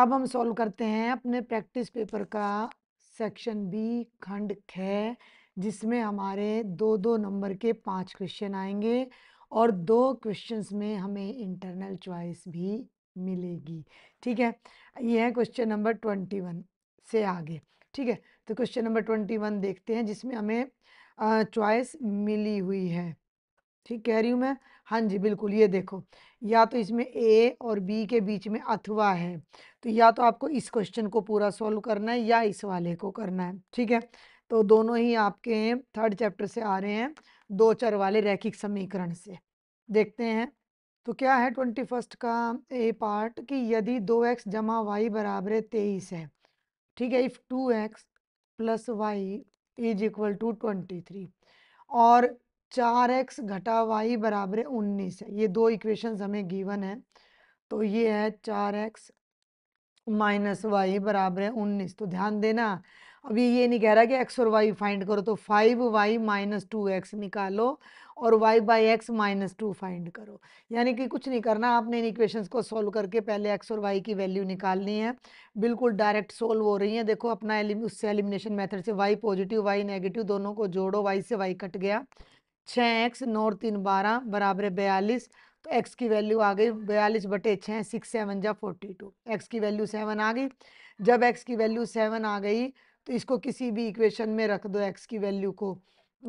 अब हम सॉल्व करते हैं अपने प्रैक्टिस पेपर का सेक्शन बी खंड ख जिसमें हमारे दो दो नंबर के पांच क्वेश्चन आएंगे और दो क्वेश्चंस में हमें इंटरनल चॉइस भी मिलेगी ठीक है ये है क्वेश्चन नंबर ट्वेंटी वन से आगे ठीक है तो क्वेश्चन नंबर ट्वेंटी वन देखते हैं जिसमें हमें चॉइस मिली हुई है ठीक कह रही हूँ मैं हाँ जी बिल्कुल ये देखो या तो इसमें ए और बी के बीच में अथवा है तो या तो आपको इस क्वेश्चन को पूरा सॉल्व करना है या इस वाले को करना है ठीक है तो दोनों ही आपके थर्ड चैप्टर से आ रहे हैं दो चर वाले रैखिक समीकरण से देखते हैं तो क्या है ट्वेंटी फर्स्ट का ए पार्ट कि यदि दो एक्स जमा वाई बराबर तेईस है ठीक है if two X plus Y is equal to twenty three और चार एक्स घटा वाई बराबर है उन्नीस है ये दो इक्वेशन हमें गिवन है तो ये है चार एक्स माइनस वाई बराबर है उन्नीस तो ध्यान देना अभी ये नहीं कह रहा कि एक्स और वाई फाइंड करो तो five Y minus two X निकालो और Y by X minus two find करो यानी कि कुछ नहीं करना आपने इन इक्वेशंस को सोल्व करके पहले एक्स और वाई की वैल्यू निकालनी है बिल्कुल डायरेक्ट सोल्व हो रही है देखो अपना एलिम, उससे एलिमिनेशन मेथड से वाई पॉजिटिव वाई नेगेटिव दोनों को जोड़ो वाई से वाई कट गया छः एक्स नौ तीन बारह बराबर है बयालीस तो एक्स की वैल्यू आ गई बयालीस बटे छः सिक्स सेवन जा फोर्टी टू एक्स की वैल्यू सेवन आ गई जब एक्स की वैल्यू सेवन आ गई तो इसको किसी भी इक्वेशन में रख दो एक्स की वैल्यू को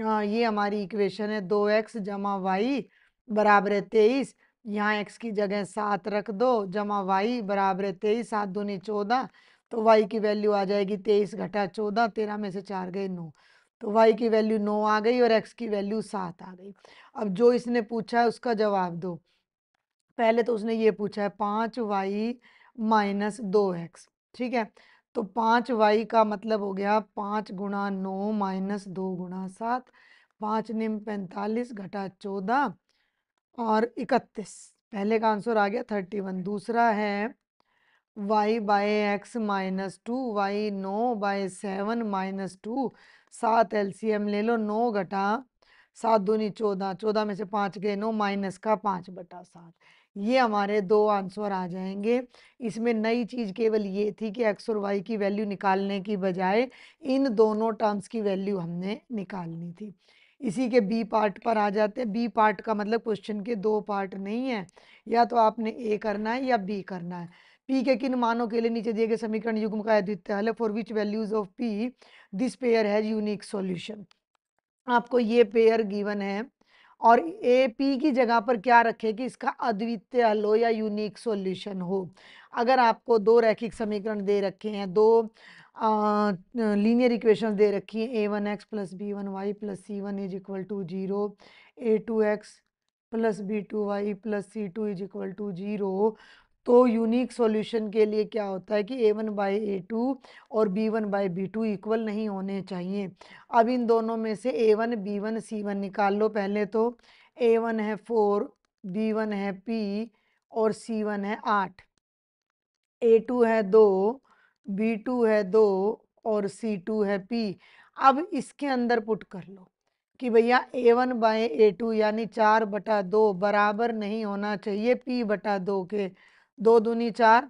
आ, ये हमारी इक्वेशन है दो एक्स जमा वाई बराबर है तेईस यहाँ एक्स की जगह सात रख दो जमा वाई बराबर है तेईस सात दूनी चौदह तो वाई की वैल्यू आ जाएगी तेईस घटा चौदह तेरह में से चार गए नौ तो वाई की वैल्यू नौ आ गई और एक्स की वैल्यू सात आ गई अब जो इसने पूछा है उसका जवाब दो पहले तो उसने ये पूछा है पाँच वाई माइनस दो एक्स ठीक है तो पाँच वाई का मतलब हो गया पाँच गुणा नौ माइनस दो गुणा सात पाँच निम पैंतालीस घटा चौदह और इकतीस पहले का आंसर आ गया थर्टी वन दूसरा है Y by X minus two Y नौ बाय सेवन माइनस टू सात एल ले लो नौ घटा सात दूनी चौदह चौदह में से पाँच गए नौ माइनस का पाँच बटा सात ये हमारे दो आंसर आ जाएंगे इसमें नई चीज़ केवल ये थी कि एक्स और वाई की वैल्यू निकालने की बजाय इन दोनों टर्म्स की वैल्यू हमने निकालनी थी इसी के बी पार्ट पर आ जाते हैं बी पार्ट का मतलब क्वेश्चन के दो पार्ट नहीं है या तो आपने ए करना है या बी करना है पी के किन मानों के लिए नीचे दिए गए समीकरण युग्म का अद्वितीय हल है for which values of P this pair has unique solution आपको ये पेयर गिवन है और ए पी की जगह पर क्या रखे कि इसका अद्वितीय हल हो या यूनिक सॉल्यूशन हो अगर आपको दो रैखिक समीकरण दे रखे हैं दो लीनियर इक्वेशन दे रखी हैं A one X plus B one Y plus C one is equal to zero A two X plus B two Y plus C two is equal to zero तो यूनिक सॉल्यूशन के लिए क्या होता है कि A one by A two और B one by B two equal नहीं होने चाहिए अब इन दोनों में से A one B one C one निकाल लो पहले तो ए वन है फोर बी वन है पी और सी वन है आठ ए टू है दो बी टू है दो और सी टू है पी अब इसके अंदर पुट कर लो कि भैया A one by A two यानी चार बटा दो बराबर नहीं होना चाहिए पी बटा दो के दो दूनी चार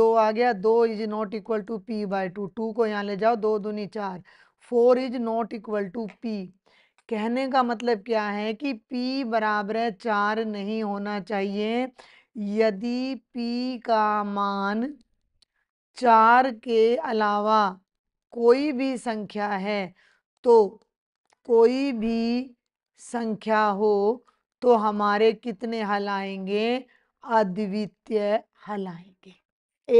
दो आ गया दो is not equal to P by two two को यहाँ ले जाओ दो दूनी चार four is not equal to P कहने का मतलब क्या है कि पी बराबर है चार नहीं होना चाहिए यदि पी का मान चार के अलावा कोई भी संख्या है तो कोई भी संख्या हो तो हमारे कितने हल आएंगे अद्वितीय हल आएंगे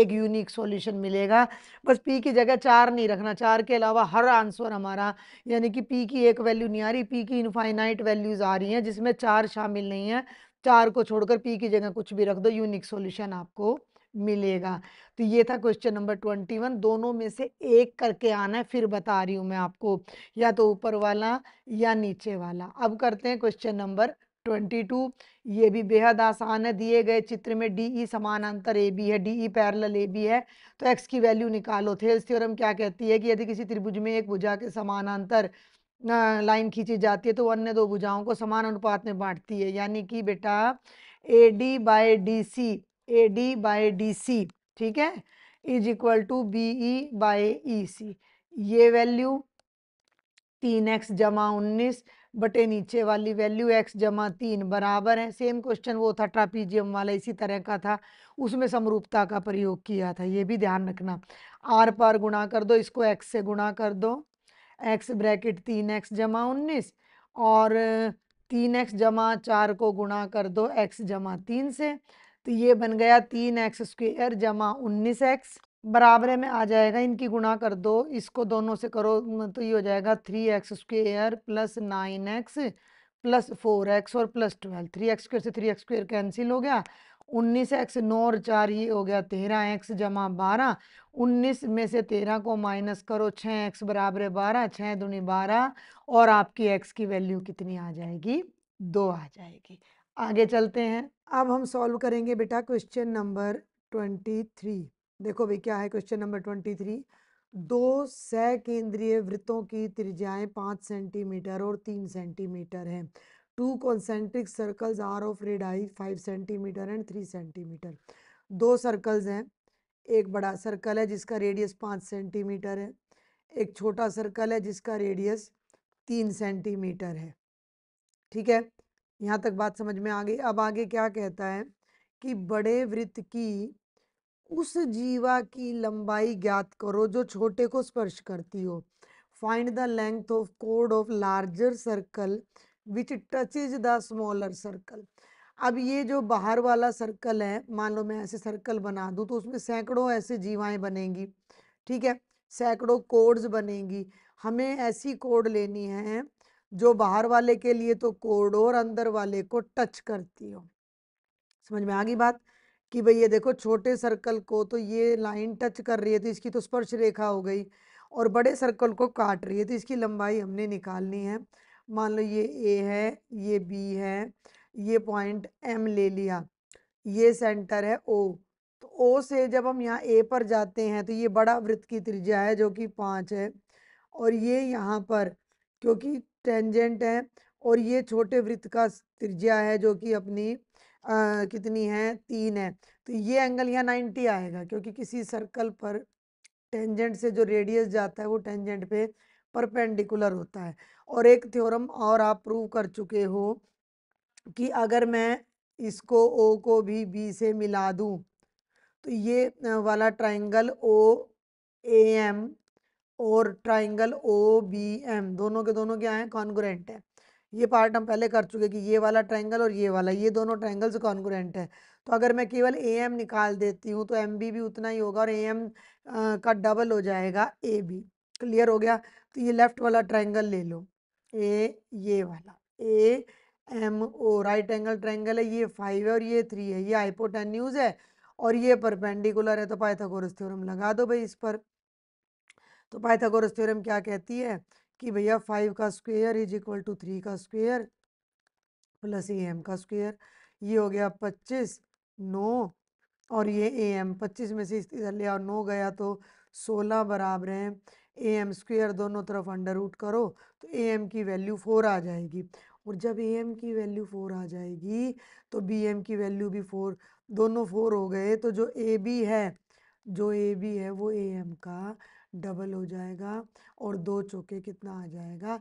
एक यूनिक सॉल्यूशन मिलेगा बस पी की जगह चार नहीं रखना चार के अलावा हर आंसर हमारा यानी कि पी की एक वैल्यू नहीं आ रही पी की इनफाइनाइट वैल्यूज़ आ रही हैं जिसमें चार शामिल नहीं है चार को छोड़कर पी की जगह कुछ भी रख दो यूनिक सॉल्यूशन आपको मिलेगा तो ये था क्वेश्चन नंबर ट्वेंटी वन दोनों में से एक करके आना है फिर बता रही हूँ मैं आपको या तो ऊपर वाला या नीचे वाला अब करते हैं क्वेश्चन नंबर ट्वेंटी टू ये भी बेहद आसान है दिए गए चित्र में डी ई e समानांतर ए बी है D E parallel A B है तो एक्स की वैल्यू निकालो थेल्स थ्योरम क्या कहती है कि यदि किसी त्रिभुज में एक भुजा के समानांतर लाइन खींची जाती है तो अन्य दो भुजाओं को समान अनुपात में बांटती है यानी कि बेटा A D by D C A D by D C ठीक है is equal to B E by E C ये वैल्यू तीन एक्स जमा उन्नीस बटे नीचे वाली वैल्यू एक्स जमा तीन बराबर है सेम क्वेश्चन वो था ट्रापीजियम वाला इसी तरह का था उसमें समरूपता का प्रयोग किया था ये भी ध्यान रखना आर पार गुणा कर दो इसको एक्स से गुणा कर दो एक्स ब्रैकेट तीन एक्स जमा उन्नीस और तीन एक्स जमा चार को गुणा कर दो एक्स जमा तीन से तो ये बन गया तीन एक्स स्क्वेयर जमा उन्नीस एक्स बराबर में आ जाएगा इनकी गुणा कर दो इसको दोनों से करो तो ये हो जाएगा three X square plus nine X plus four X और plus twelve three X square से थ्री एक्स स्क्र कैंसिल हो गया उन्नीस एक्स नौ और चार ये हो गया तेरह एक्स जमा बारह उन्नीस में से तेरह को माइनस करो छः एक्स बराबर है बारह छः दूनी बारह और आपकी एक्स की वैल्यू कितनी आ जाएगी दो आ जाएगी आगे चलते हैं अब हम सॉल्व करेंगे बेटा क्वेश्चन नंबर ट्वेंटी थ्री देखो भाई क्या है क्वेश्चन नंबर ट्वेंटी थ्री दो केंद्रीय वृत्तों की त्रिज्याएं पाँच सेंटीमीटर और तीन सेंटीमीटर हैं two concentric circles are of radii five centimetre and three centimetre दो सर्कल्स हैं एक बड़ा सर्कल है जिसका रेडियस पाँच सेंटीमीटर है एक छोटा सर्कल है जिसका रेडियस तीन सेंटीमीटर है ठीक है यहाँ तक बात समझ में आ गई अब आगे क्या कहता है कि बड़े वृत्त की उस जीवा की लंबाई ज्ञात करो जो छोटे को स्पर्श करती हो फाइंड द लेंथ ऑफ कोड of larger circle which touch is the smaller circle अब ये जो बाहर वाला सर्कल है मान लो मैं ऐसे सर्कल बना दूँ तो उसमें सैकड़ों ऐसे जीवाएं बनेंगी ठीक है सैकड़ों कोड्स बनेंगी हमें ऐसी कोड लेनी है जो बाहर वाले के लिए तो कोड और अंदर वाले को टच करती हो समझ में आ गई बात कि भाई ये देखो छोटे सर्कल को तो ये लाइन टच कर रही है तो इसकी तो स्पर्श रेखा हो गई और बड़े सर्कल को काट रही है तो इसकी लंबाई हमने निकालनी है मान लो ये ए है ये बी है ये पॉइंट एम ले लिया ये सेंटर है ओ तो ओ से जब हम यहाँ ए पर जाते हैं तो ये बड़ा वृत्त की त्रिज्या है जो कि पाँच है और ये यहाँ पर क्योंकि टेंजेंट है और ये छोटे वृत्त का त्रिज्या है जो कि अपनी आ, कितनी है तीन है तो ये एंगल यहाँ नाइन्टी आएगा क्योंकि किसी सर्कल पर टेंजेंट से जो रेडियस जाता है वो टेंजेंट पे परपेंडिकुलर होता है और एक थ्योरम और आप प्रूव कर चुके हो कि अगर मैं इसको ओ को भी बी से मिला दूं तो ये वाला ट्राइंगल ओ ए एम और ट्राइंगल ओ बी एम दोनों के दोनों क्या हैं कॉन्ग्रेंट है ये पार्ट हम पहले कर चुके कि ये वाला ट्रायंगल और ये वाला ये दोनों ट्रायंगल्स कॉन्ग्रेंट है तो अगर मैं केवल ए एम निकाल देती हूँ तो एम बी भी उतना ही होगा और ए एम का डबल हो जाएगा ए बी क्लियर हो गया तो ये लेफ्ट वाला ट्रायंगल ले लो ए ये वाला A M O right angle triangle है ये फाइव है और ये थ्री है ये हाइपोटेन्यूज है और ये परपेंडिकुलर है तो पाइथागोरस थ्योरम लगा दो भाई इस पर तो पाइथागोरस थ्योरम क्या कहती है कि भैया फाइव का square is equal to three का स्क्वेयर प्लस ए एम का स्क्वेयर ये हो गया पच्चीस नौ और ये ए एम पच्चीस में से इधर ले आओ नौ गया तो सोलह बराबर है ए एम स्क्वेयर दोनों तरफ अंडर रूट करो तो ए एम की वैल्यू फोर आ जाएगी और जब ए एम की वैल्यू फोर आ जाएगी तो बी एम की वैल्यू भी फोर दोनों फोर हो गए तो जो ए बी है जो ए बी है वो ए एम का डबल हो जाएगा और दो चौके कितना आ जाएगा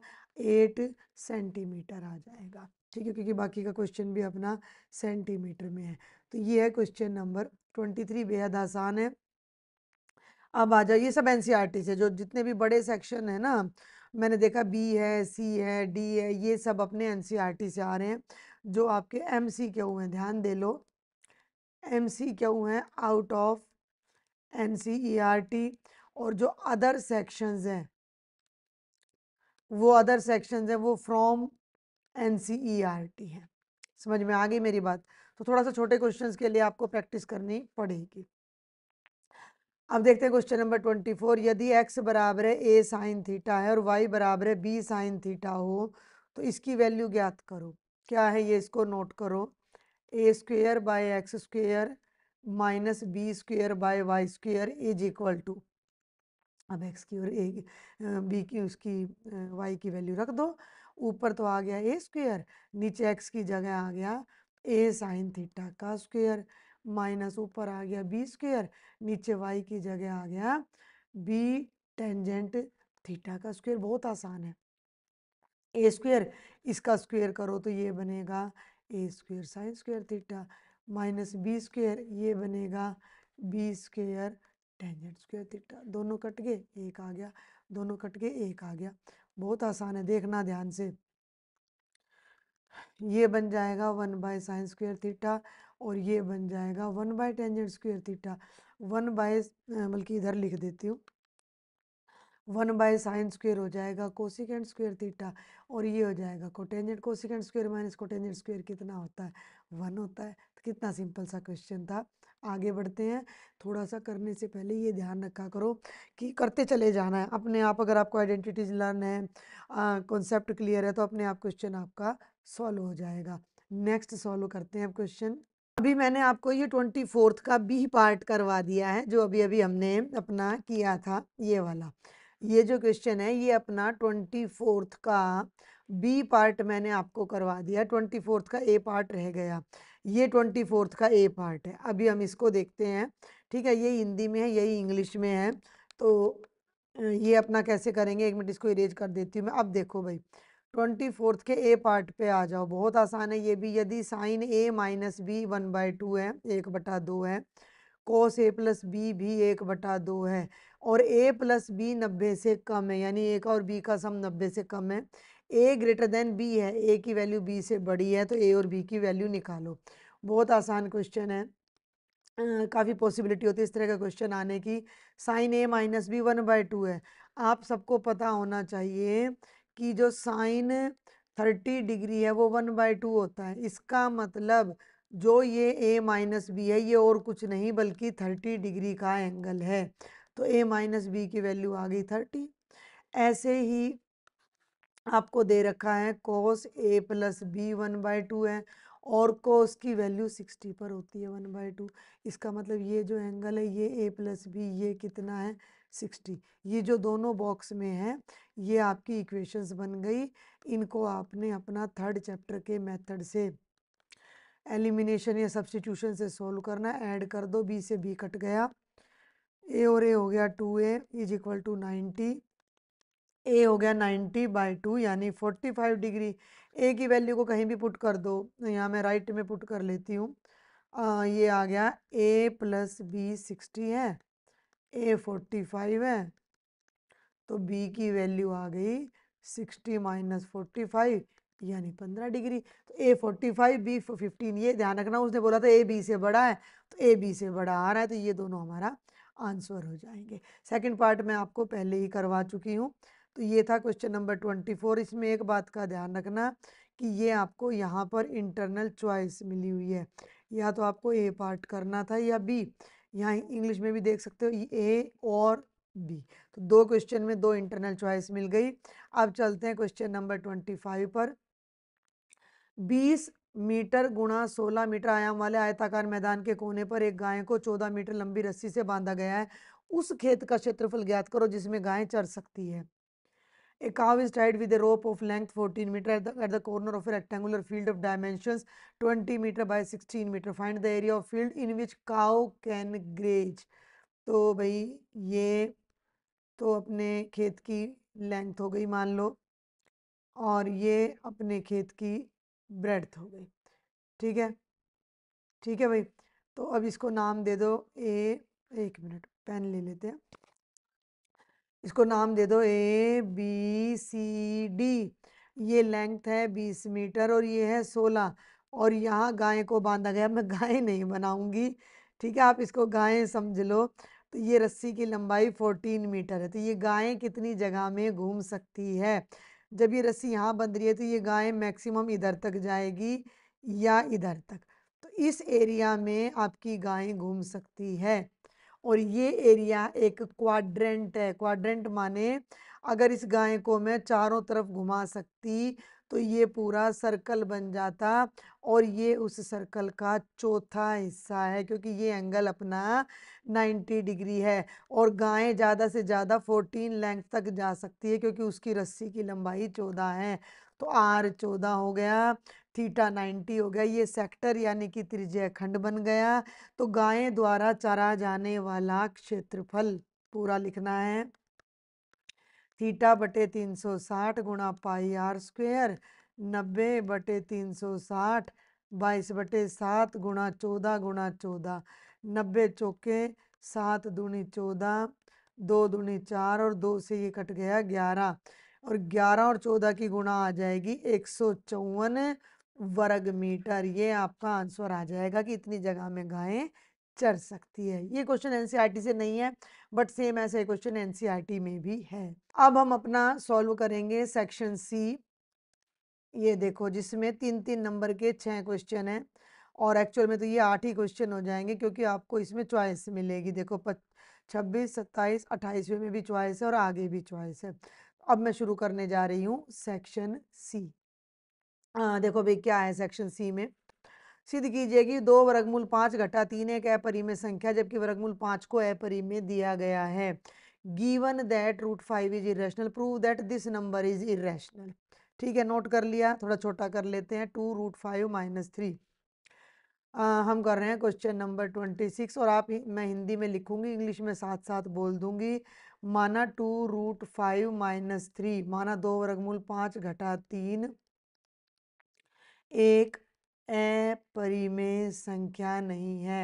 एट सेंटीमीटर आ जाएगा ठीक है क्योंकि बाकी का क्वेश्चन भी अपना सेंटीमीटर में है तो ये है क्वेश्चन नंबर ट्वेंटी थ्री बेहद आसान है अब आ जाए ये सब एन से e जो जितने भी बड़े सेक्शन है ना मैंने देखा बी है सी है डी है ये सब अपने एन e से आ रहे हैं जो आपके एम सी हुए हैं ध्यान दे लो एम सी क्यू हैं out of N C E R T और जो अदर सेक्शंस हैं वो अदर सेक्शंस हैं वो from N C E R T हैं समझ में आ गई मेरी बात तो थोड़ा सा छोटे क्वेश्चंस के लिए आपको प्रैक्टिस करनी पड़ेगी अब देखते हैं क्वेश्चन नंबर ट्वेंटी फोर यदि एक्स बराबर है ए साइन थीटा है और वाई बराबर है बी साइन थीटा हो तो इसकी वैल्यू ज्ञात करो क्या है ये इसको नोट करो A square by X square minus B square by Y square is equal to अब एक्स की और ए बी की उसकी वाई की वैल्यू रख दो ऊपर तो आ गया ए स्क्वेयर नीचे एक्स की जगह आ गया ए साइन थीटा का स्क्वेयर माइनस ऊपर आ गया बी स्क्वेयर नीचे वाई की जगह आ गया बी टेंजेंट थीटा का स्क्वेयर बहुत आसान है ए स्क्वेयर इसका स्क्वेयर करो तो ये बनेगा A square sine square theta minus B square ये बनेगा B square tangent square theta दोनों कट गए एक आ गया दोनों कट गए एक आ गया बहुत आसान है देखना ध्यान से ये बन जाएगा one by sine square theta और ये बन जाएगा one by tangent square theta one by बल्कि इधर लिख देती हूँ वन बाय साइन स्क्वेयर हो जाएगा कोसिकेंट स्क्वेयर थीटा और ये हो जाएगा cotangent cosecant square minus cotangent square कितना होता है वन होता है तो कितना सिंपल सा क्वेश्चन था आगे बढ़ते हैं थोड़ा सा करने से पहले ये ध्यान रखा करो कि करते चले जाना है अपने आप अगर आपको आइडेंटिटीज लर्न है कॉन्सेप्ट क्लियर है तो अपने आप क्वेश्चन आपका सॉल्व हो जाएगा नेक्स्ट सॉल्व करते हैं क्वेश्चन अभी मैंने आपको ये ट्वेंटी फोर्थ का बी पार्ट करवा दिया है जो अभी अभी हमने अपना किया था ये वाला ये जो क्वेश्चन है ये अपना ट्वेंटी फोर्थ का बी पार्ट मैंने आपको करवा दिया ट्वेंटी फोर्थ का ए पार्ट रह गया ये ट्वेंटी फोर्थ का ए पार्ट है अभी हम इसको देखते हैं ठीक है ये हिंदी में है यही इंग्लिश में है तो ये अपना कैसे करेंगे एक मिनट इसको इरेज कर देती हूँ मैं अब देखो भाई ट्वेंटी फोर्थ के ए पार्ट पे आ जाओ बहुत आसान है ये भी यदि sine A minus B one by two है एक बटा दो है कोस ए प्लस बी भी एक बटा दो है और ए प्लस बी नब्बे से कम है यानी ए का और बी का सम नब्बे से कम है ए ग्रेटर देन बी है ए की वैल्यू बी से बड़ी है तो ए और बी की वैल्यू निकालो बहुत आसान क्वेश्चन है काफ़ी पॉसिबिलिटी होती है इस तरह का क्वेश्चन आने की sine A minus B one by two है आप सबको पता होना चाहिए कि जो साइन थर्टी डिग्री है वो वन बाई टू होता है इसका मतलब जो ये ए माइनस बी है ये और कुछ नहीं बल्कि थर्टी डिग्री का एंगल है तो ए माइनस बी की वैल्यू आ गई थर्टी ऐसे ही आपको दे रखा है cos A plus B one by two है और कोस की वैल्यू सिक्सटी पर होती है वन बाय टू इसका मतलब ये जो एंगल है ये ए प्लस बी ये कितना है सिक्सटी ये जो दोनों बॉक्स में है ये आपकी इक्वेशंस बन गई इनको आपने अपना थर्ड चैप्टर के मेथड से एलिमिनेशन या सब्सटीट्यूशन से सोल्व करना ऐड कर दो बी से बी कट गया ए और ए हो गया two A is equal to ninety A हो गया 90 बाई टू यानी 45 डिग्री ए की वैल्यू को कहीं भी पुट कर दो तो यहाँ मैं राइट में पुट कर लेती हूँ ये आ गया ए प्लस बी सिक्सटी है ए फोर्टी है तो बी की वैल्यू आ गई सिक्सटी माइनस फोर्टी फाइव यानी पंद्रह डिग्री तो A forty five B fifteen ये ध्यान रखना उसने बोला था ए बी से बड़ा है तो ए बी से बड़ा आ रहा है तो ये दोनों हमारा आंसर हो जाएंगे सेकंड पार्ट मैं आपको पहले ही करवा चुकी हूँ तो ये था क्वेश्चन नंबर ट्वेंटी फोर इसमें एक बात का ध्यान रखना कि ये आपको यहाँ पर इंटरनल चॉइस मिली हुई है या तो आपको ए पार्ट करना था या बी यहाँ इंग्लिश में भी देख सकते हो ए और बी तो दो क्वेश्चन में दो इंटरनल चॉइस मिल गई अब चलते हैं क्वेश्चन नंबर ट्वेंटी फाइव पर बीस मीटर गुणा सोलह मीटर आयाम वाले आयताकार मैदान के कोने पर एक गाय को चौदह मीटर लंबी रस्सी से बांधा गया है उस खेत का क्षेत्रफल ज्ञात करो जिसमें गाय चर सकती है A cow is tied with a rope of length 14 meter at the, at the corner of a rectangular field of dimensions 20 meter by 16 meter. Find the area of field in which cow can graze. तो भाई ये तो अपने खेत की length हो गई मान लो और ये अपने खेत की ब्रेड्थ हो गई ठीक है ठीक है भाई तो अब इसको नाम दे दो ए एक मिनट पेन ले लेते हैं इसको नाम दे दो ए बी सी डी ये लेंथ है बीस मीटर और ये है सोलह और यहाँ गाय को बांधा गया मैं गाय नहीं बनाऊंगी ठीक है आप इसको गाय समझ लो तो ये रस्सी की लंबाई फोर्टीन मीटर है तो ये गायें कितनी जगह में घूम सकती है जब ये रस्सी यहाँ बंध रही है तो ये गायें मैक्सिमम इधर तक जाएगी या इधर तक तो इस एरिया में आपकी गायें घूम सकती है और ये एरिया एक क्वाड्रेंट है क्वाड्रेंट माने अगर इस गाय को मैं चारों तरफ घुमा सकती तो ये पूरा सर्कल बन जाता और ये उस सर्कल का चौथा हिस्सा है क्योंकि ये एंगल अपना 90 डिग्री है और गाय ज़्यादा से ज़्यादा 14 लेंथ तक जा सकती है क्योंकि उसकी रस्सी की लंबाई 14 है तो आर 14 हो गया थीटा 90 हो गया ये सेक्टर यानी कि त्रिज्या खंड बन गया तो गायें द्वारा चरा जाने वाला क्षेत्रफल पूरा लिखना है थीटा बटे 360 सौ साठ गुणा पाई आर स्क्वेयर नब्बे बटे तीन सौ बाईस बटे सात गुणा चौदह गुणा चौदह नब्बे चौके सात दूनी चौदह दो दूनी चार और दो से ये कट गया ग्यारह और ग्यारह और चौदह की गुणा आ जाएगी एक सौ चौवन वर्ग मीटर ये आपका आंसर आ जाएगा कि इतनी जगह में गायें चर सकती है ये क्वेश्चन एनसीईआरटी e से नहीं है बट सेम ऐसे क्वेश्चन एनसीईआरटी e में भी है अब हम अपना सॉल्व करेंगे सेक्शन सी ये देखो जिसमें तीन तीन नंबर के छः क्वेश्चन हैं और एक्चुअल में तो ये आठ ही क्वेश्चन हो जाएंगे क्योंकि आपको इसमें चॉइस मिलेगी देखो छब्बीस सत्ताईस अट्ठाईसवें में भी चॉइस है और आगे भी चॉइस है अब मैं शुरू करने जा रही हूँ सेक्शन सी आ, हाँ, देखो भाई क्या है सेक्शन सी में सिद्ध कीजिए कि दो वर्गमूल पाँच घटा तीन एक अपरी में संख्या जबकि वर्गमूल पाँच को अपरी में दिया गया है given that root five is irrational prove that this number is irrational ठीक है नोट कर लिया थोड़ा छोटा कर लेते हैं two root five minus three हम कर रहे हैं क्वेश्चन नंबर ट्वेंटी सिक्स और आप मैं हिंदी में लिखूंगी इंग्लिश में साथ साथ बोल दूंगी माना two root five minus three माना दो वर्गमूल पाँच घटा तीन एक अपरिमेय संख्या नहीं है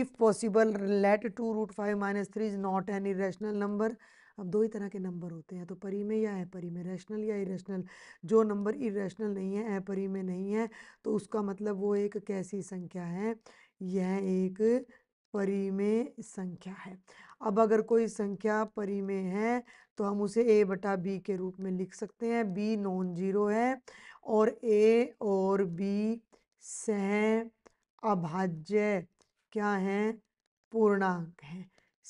if possible let two root five minus three is not an irrational number अब दो ही तरह के नंबर होते हैं तो परी में या है परी में रैशनल या इरेशनल जो नंबर इरेशनल नहीं है परी में नहीं है तो उसका मतलब वो एक कैसी संख्या है यह एक परी में संख्या है अब अगर कोई संख्या परी में है तो हम उसे ए बटा बी के रूप में लिख सकते हैं बी नॉन जीरो है और ए और बी सह अभाज्य क्या हैं पूर्णांक हैं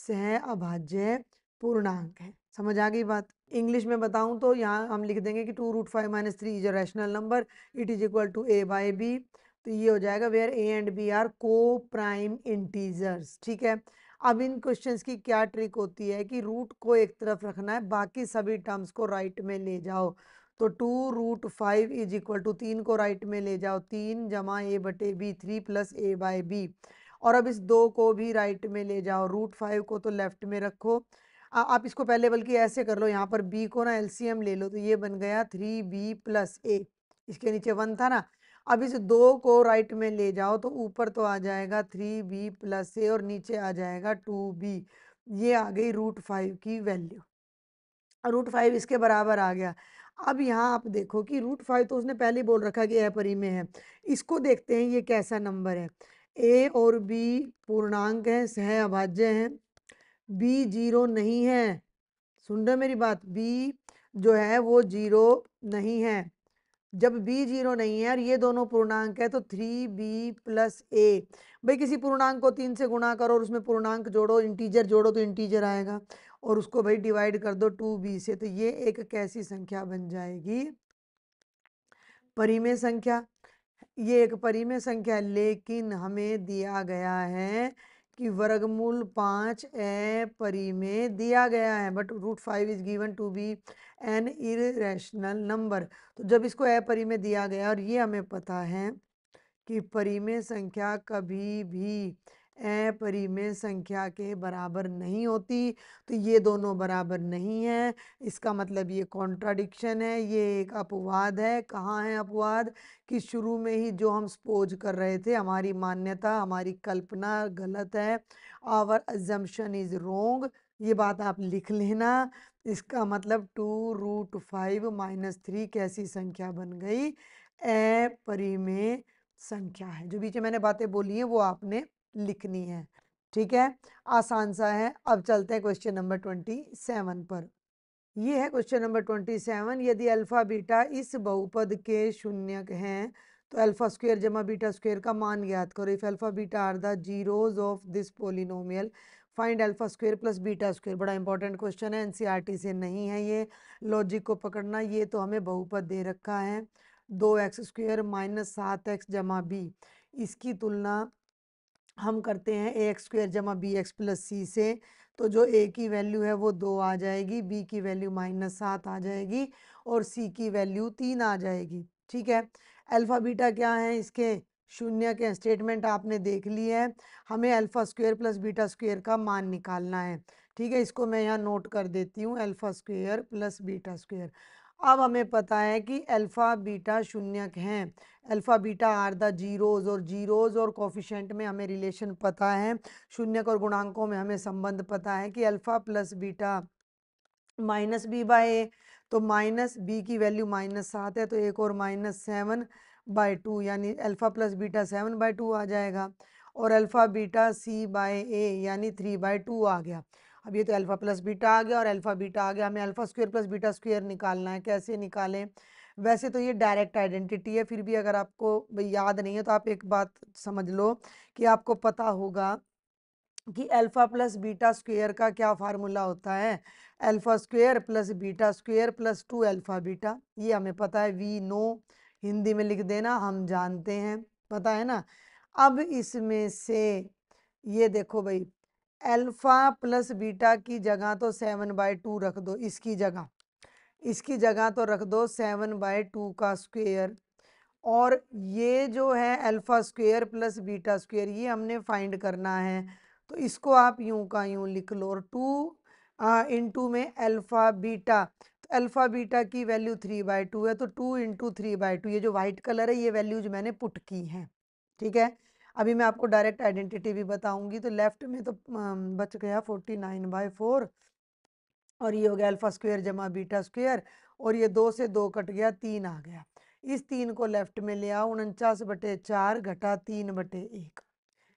सह अभाज्य पूर्णांक हैं समझ आ गई बात इंग्लिश में बताऊं तो यहाँ हम लिख देंगे कि two root five minus three is a rational number it is equal to A by B तो ये हो जाएगा where A and B are coprime integers ठीक है अब इन क्वेश्चंस की क्या ट्रिक होती है कि रूट को एक तरफ रखना है बाकी सभी टर्म्स को राइट में ले जाओ तो two root five is equal to तीन को राइट में ले जाओ तीन जमा ए बटे B three plus A by B और अब इस दो को भी राइट में ले जाओ रूट फाइव को तो लेफ्ट में रखो आ, आप इसको पहले बल्कि ऐसे कर लो यहाँ पर बी को ना एलसीएम ले लो तो ये बन गया थ्री बी प्लस ए इसके नीचे वन था ना अब इस दो को राइट में ले जाओ तो ऊपर तो आ जाएगा थ्री बी प्लस ए और नीचे आ जाएगा टू बी ये आ गई रूट फाइव की वैल्यू रूट फाइव इसके बराबर आ गया अब यहाँ आप देखो कि रूट फाइव तो उसने पहले बोल रखा कि यह परी में है इसको देखते हैं ये कैसा नंबर है ए और बी पूर्णांक है सह अभाज्य हैं बी जीरो नहीं है सुन रहे मेरी बात बी जो है वो जीरो नहीं है जब बी जीरो नहीं है और ये दोनों पूर्णांक है तो थ्री बी प्लस ए भाई किसी पूर्णांक को तीन से गुणा करो और उसमें पूर्णांक जोड़ो इंटीजर जोड़ो तो इंटीजर आएगा और उसको भाई डिवाइड कर दो टू बी से तो ये एक कैसी संख्या बन जाएगी परिमेय संख्या ये एक परिमेय संख्या लेकिन हमें दिया गया है कि वर्गमूल पाँच ए परी में दिया गया है but root five is given to be an irrational number तो जब इसको ए परी में दिया गया और ये हमें पता है कि परिमेय संख्या कभी भी ए परी में संख्या के बराबर नहीं होती तो ये दोनों बराबर नहीं है इसका मतलब ये कॉन्ट्राडिक्शन है ये एक अपवाद है कहाँ है अपवाद कि शुरू में ही जो हम स्पोज कर रहे थे हमारी मान्यता हमारी कल्पना गलत है आवर एजम्पन इज़ रोंग ये बात आप लिख लेना इसका मतलब two root five minus three कैसी संख्या बन गई ए परी में संख्या है जो बीच में मैंने बातें बोली हैं वो आपने लिखनी है ठीक है आसान सा है अब चलते हैं क्वेश्चन नंबर ट्वेंटी सेवन पर ये है क्वेश्चन नंबर ट्वेंटी सेवन यदि अल्फ़ा बीटा इस बहुपद के शून्य हैं तो अल्फ़ा स्क्वेयर जमा बीटा स्क्वेयर का मान ज्ञात करो if alpha beta are the zeros of this polynomial find alpha square plus beta square बड़ा इंपॉर्टेंट क्वेश्चन है एनसीईआरटी e से नहीं है ये लॉजिक को पकड़ना ये तो हमें बहुपद दे रखा है दो एक्स स्क्वेयर माइनस सात एक्स जमा बी इसकी तुलना हम करते हैं ए एक्स स्क्वेयर जमा बी एक्स प्लस सी से तो जो ए की वैल्यू है वो दो आ जाएगी बी की वैल्यू माइनस सात आ जाएगी और सी की वैल्यू तीन आ जाएगी ठीक है अल्फ़ा बीटा क्या है इसके शून्य के स्टेटमेंट आपने देख ली है हमें alpha square plus beta square का मान निकालना है ठीक है इसको मैं यहाँ नोट कर देती हूँ alpha square plus beta square अब हमें पता है कि अल्फ़ा बीटा शून्यक हैं alpha beta are the zeros और जीरोज़ और कॉफिशेंट में हमें रिलेशन पता है शून्यक और गुणांकों में हमें संबंध पता है कि alpha plus beta minus B by A तो माइनस बी की वैल्यू माइनस सात है तो एक और माइनस सेवन बाय टू यानी alpha plus beta seven by two आ जाएगा और alpha beta C by A यानी थ्री बाय टू आ गया अब ये तो अल्फ़ा प्लस बीटा आ गया और अल्फ़ा बीटा आ गया हमें alpha square plus beta square निकालना है कैसे निकालें वैसे तो ये डायरेक्ट आइडेंटिटी है फिर भी अगर आपको याद नहीं है तो आप एक बात समझ लो कि आपको पता होगा कि अल्फ़ा प्लस बीटा स्क्वायर का क्या फार्मूला होता है alpha square plus beta square plus two alpha beta ये हमें पता है वी नो हिंदी में लिख देना हम जानते हैं पता है ना अब इसमें से ये देखो भाई अल्फ़ा प्लस बीटा की जगह तो सेवन बाई टू रख दो इसकी जगह इसकी जगह तो रख दो सेवन बाई टू का स्क्वेयर और ये जो है alpha square plus beta square ये हमने फाइंड करना है तो इसको आप यूं का यूं लिख लो और टू इन टू में अल्फ़ा बीटा तो अल्फ़ा बीटा की वैल्यू थ्री बाई टू है तो two into three by two ये जो वाइट कलर है ये वैल्यूज मैंने पुट की हैं ठीक है अभी मैं आपको डायरेक्ट आइडेंटिटी भी बताऊंगी तो लेफ्ट में तो बच गया फोर्टी नाइन बाई फोर और ये हो गया अल्फा स्क्वायर जमा बीटा स्क्वायर और ये दो से दो कट गया तीन आ गया इस तीन को लेफ्ट में ले आओ उनचास बटे चार घटा तीन बटे एक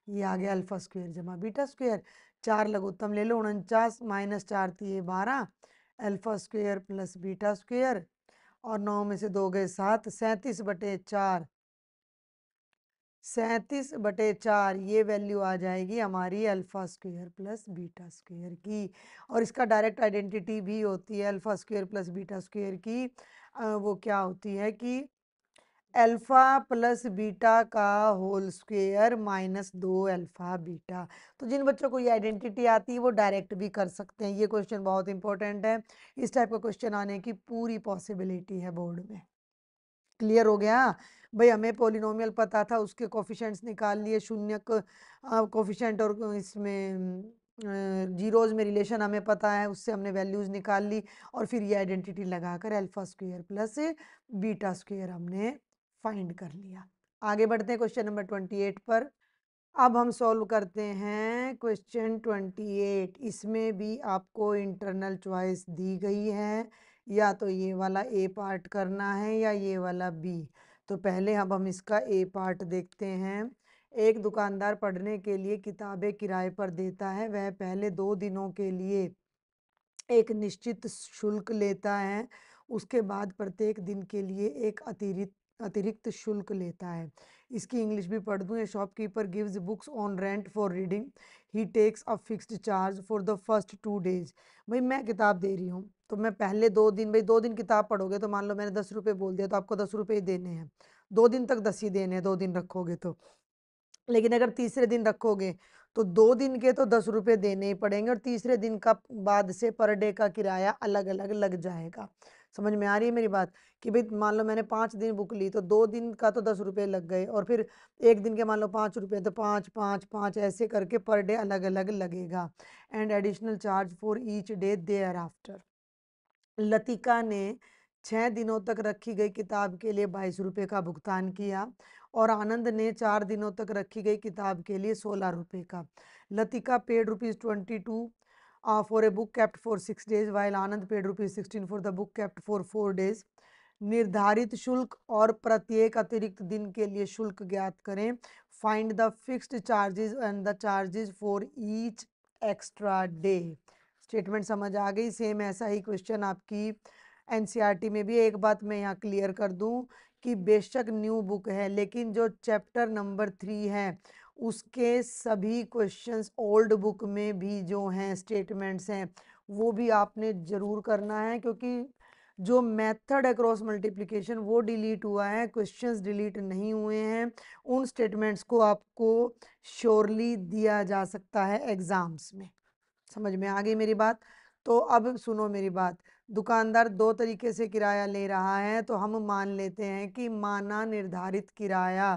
ये आ गया अल्फा स्क्वायर जमा बीटा स्क्वायर चार लघुत्तम ले लो उनचास माइनस चार थी तो बारह alpha square plus beta square और नौ में से दो गए सात सैंतीस बटे चार सैंतीस बटे चार ये वैल्यू आ जाएगी हमारी alpha square plus beta square की और इसका डायरेक्ट आइडेंटिटी भी होती है alpha square plus beta square की वो क्या होती है कि अल्फ़ा प्लस बीटा का होल स्क्वेयर माइनस दो अल्फ़ा बीटा तो जिन बच्चों को ये आइडेंटिटी आती है वो डायरेक्ट भी कर सकते हैं ये क्वेश्चन बहुत इंपॉर्टेंट है इस टाइप का क्वेश्चन आने की पूरी पॉसिबिलिटी है बोर्ड में क्लियर हो गया भाई हमें पोलिनोमियल पता था उसके कोफिशेंट्स निकाल लिए शून्य कोफिशेंट और इसमें जीरोज़ में रिलेशन हमें पता है उससे हमने वैल्यूज़ निकाल ली और फिर ये आइडेंटिटी लगाकर alpha square plus beta square हमने फाइंड कर लिया आगे बढ़ते हैं क्वेश्चन नंबर ट्वेंटी एट पर अब हम सॉल्व करते हैं क्वेश्चन ट्वेंटी एट इसमें भी आपको इंटरनल चॉइस दी गई है या तो ये वाला ए पार्ट करना है या ये वाला बी तो पहले अब हम इसका ए पार्ट देखते हैं एक दुकानदार पढ़ने के लिए किताबें किराए पर देता है वह पहले दो दिनों के लिए एक निश्चित शुल्क लेता है उसके बाद प्रत्येक दिन के लिए एक अतिरिक्त अतिरिक्त शुल्क लेता है इसकी इंग्लिश भी पढ़ दूँ a shopkeeper gives books on rent for reading he takes a fixed charge for the first two days भाई मैं किताब दे रही हूँ तो मैं पहले दो दिन भाई दो दिन किताब पढ़ोगे तो मान लो मैंने दस रुपये बोल दिया तो आपको दस रुपये ही देने हैं दो दिन तक दस ही देने हैं दो दिन रखोगे तो लेकिन अगर तीसरे दिन रखोगे तो दो दिन के तो दस रुपये देने ही पड़ेंगे और तीसरे दिन का बाद से पर डे का किराया अलग अलग लग जाएगा समझ में आ रही है मेरी बात कि भाई मान लो मैंने पाँच दिन बुक ली तो दो दिन का तो दस रुपये लग गए और फिर एक दिन के मान लो पाँच रुपये तो पाँच पाँच पाँच ऐसे करके पर डे अलग अलग लगेगा and additional charge for each day thereafter Latika ने छः दिनों तक रखी गई किताब के लिए बाईस रुपये का भुगतान किया और आनंद ने चार दिनों तक रखी गई किताब के लिए सोलह रुपये का Latika paid rupees twenty two for a book kept for six days while Anand paid rupees sixteen for the book kept for four days निर्धारित शुल्क और प्रत्येक अतिरिक्त दिन के लिए शुल्क ज्ञात करें find the fixed charges and the charges for each extra day statement समझ आ गई सेम ऐसा ही क्वेश्चन आपकी एन में भी एक बात मैं यहाँ क्लियर कर दूँ कि बेशक न्यू बुक है लेकिन जो चैप्टर नंबर थ्री है उसके सभी क्वेश्चंस ओल्ड बुक में भी जो हैं स्टेटमेंट्स हैं वो भी आपने ज़रूर करना है क्योंकि जो मेथड है क्रॉस मल्टीप्लिकेशन वो डिलीट हुआ है क्वेश्चंस डिलीट नहीं हुए हैं उन स्टेटमेंट्स को आपको श्योरली दिया जा सकता है एग्ज़ाम्स में समझ में आ गई मेरी बात तो अब सुनो मेरी बात दुकानदार दो तरीके से किराया ले रहा है तो हम मान लेते हैं कि माना निर्धारित किराया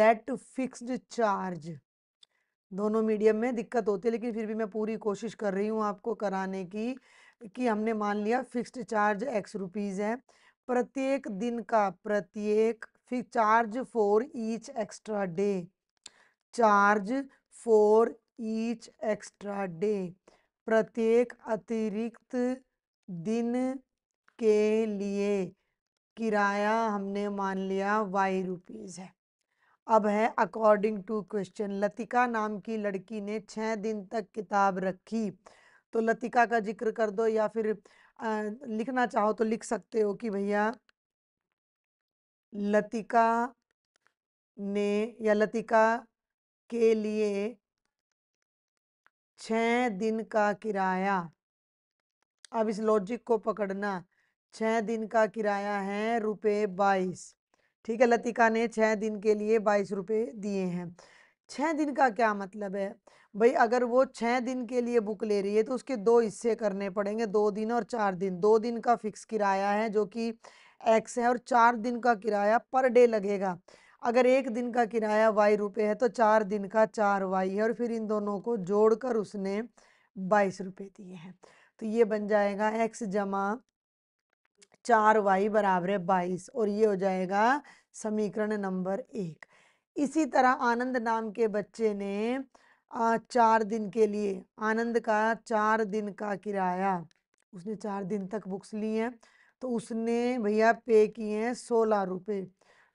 लेट फिक्स्ड चार्ज दोनों मीडियम में दिक्कत होती है लेकिन फिर भी मैं पूरी कोशिश कर रही हूँ आपको कराने की कि हमने मान लिया फिक्स्ड चार्ज एक्स रुपीज़ है प्रत्येक दिन का प्रत्येक charge for each extra day charge for each extra day प्रत्येक अतिरिक्त दिन के लिए किराया हमने मान लिया वाई रुपीज़ है अब है अकॉर्डिंग टू क्वेश्चन लतिका नाम की लड़की ने छः दिन तक किताब रखी तो लतिका का जिक्र कर दो या फिर आ, लिखना चाहो तो लिख सकते हो कि भैया लतिका ने या लतिका के लिए छ दिन का किराया अब इस लॉजिक को पकड़ना छः दिन का किराया है रुपये बाईस ठीक है लतिका ने छः दिन के लिए बाईस रुपये दिए हैं छः दिन का क्या मतलब है भाई अगर वो छः दिन के लिए बुक ले रही है तो उसके दो हिस्से करने पड़ेंगे दो दिन और चार दिन दो दिन का फिक्स किराया है जो कि एक्स है और चार दिन का किराया पर डे लगेगा अगर एक दिन का किराया वाई रुपये है तो चार दिन का चार वाई है और फिर इन दोनों को जोड़कर उसने बाईस रुपये दिए हैं तो ये बन जाएगा एक्स जमा चार वाई बराबर है बाईस और ये हो जाएगा समीकरण नंबर एक इसी तरह आनंद नाम के बच्चे ने चार दिन के लिए आनंद का चार दिन का किराया उसने चार दिन तक बुक्स ली हैं तो उसने भैया पे किए हैं सोलह रुपये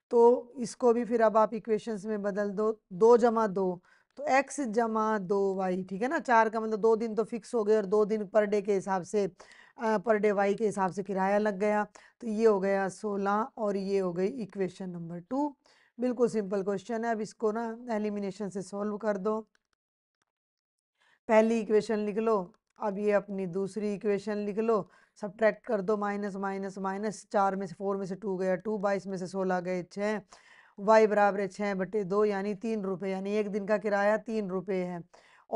तो इसको भी फिर अब आप इक्वेशंस में बदल दो दो जमा दो तो एक्स जमा दो वाई ठीक है ना चार का मतलब दो दिन तो फिक्स हो गए और दो दिन पर डे के हिसाब से पर डे वाई के हिसाब से किराया लग गया तो ये हो गया सोलह और ये हो गई इक्वेशन नंबर टू बिल्कुल सिंपल क्वेश्चन है अब इसको ना एलिमिनेशन से सॉल्व कर दो पहली इक्वेशन लिख लो अब ये अपनी दूसरी इक्वेशन लिख लो सब कर दो माइनस माइनस माइनस चार में से फोर में से टू गया टू बाईस में से सोलह गए छः वाई बराबर है छः बटे दो यानी तीन रुपये यानी एक दिन का किराया तीन रुपये है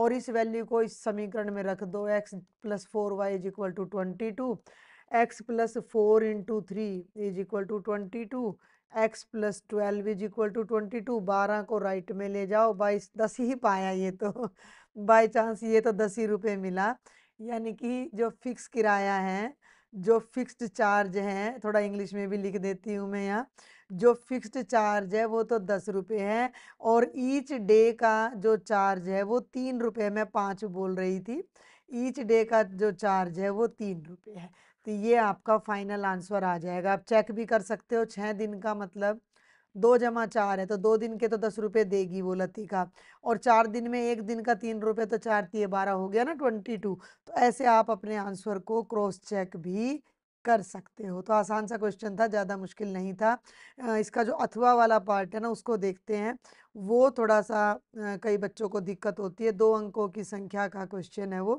और इस वैल्यू को इस समीकरण में रख दो X plus four Y is equal to twenty two X plus four into three is equal to twenty two X plus twelve is equal to twenty two बारह को राइट में ले जाओ बाईस दस ही पाया ये तो बाई चांस ये तो दस ही रुपये मिला यानी कि जो फिक्स किराया है जो फिक्स्ड चार्ज है थोड़ा इंग्लिश में भी लिख देती हूँ मैं यहाँ जो फिक्स्ड चार्ज है वो तो दस रुपये है और ईच डे का जो चार्ज है वो तीन रुपये मैं पाँच बोल रही थी ईच डे का जो चार्ज है वो तीन रुपये है तो ये आपका फाइनल आंसर आ जाएगा आप चेक भी कर सकते हो छः दिन का मतलब दो जमा चार है तो दो दिन के तो दस रुपये देगी वो लतीका और चार दिन में एक दिन का तीन रुपये तो चार तीय बारह हो गया ना ट्वेंटी टू तो ऐसे आप अपने आंसर को क्रॉस चेक भी कर सकते हो तो आसान सा क्वेश्चन था ज़्यादा मुश्किल नहीं था इसका जो अथवा वाला पार्ट है ना उसको देखते हैं वो थोड़ा सा कई बच्चों को दिक्कत होती है दो अंकों की संख्या का क्वेश्चन है वो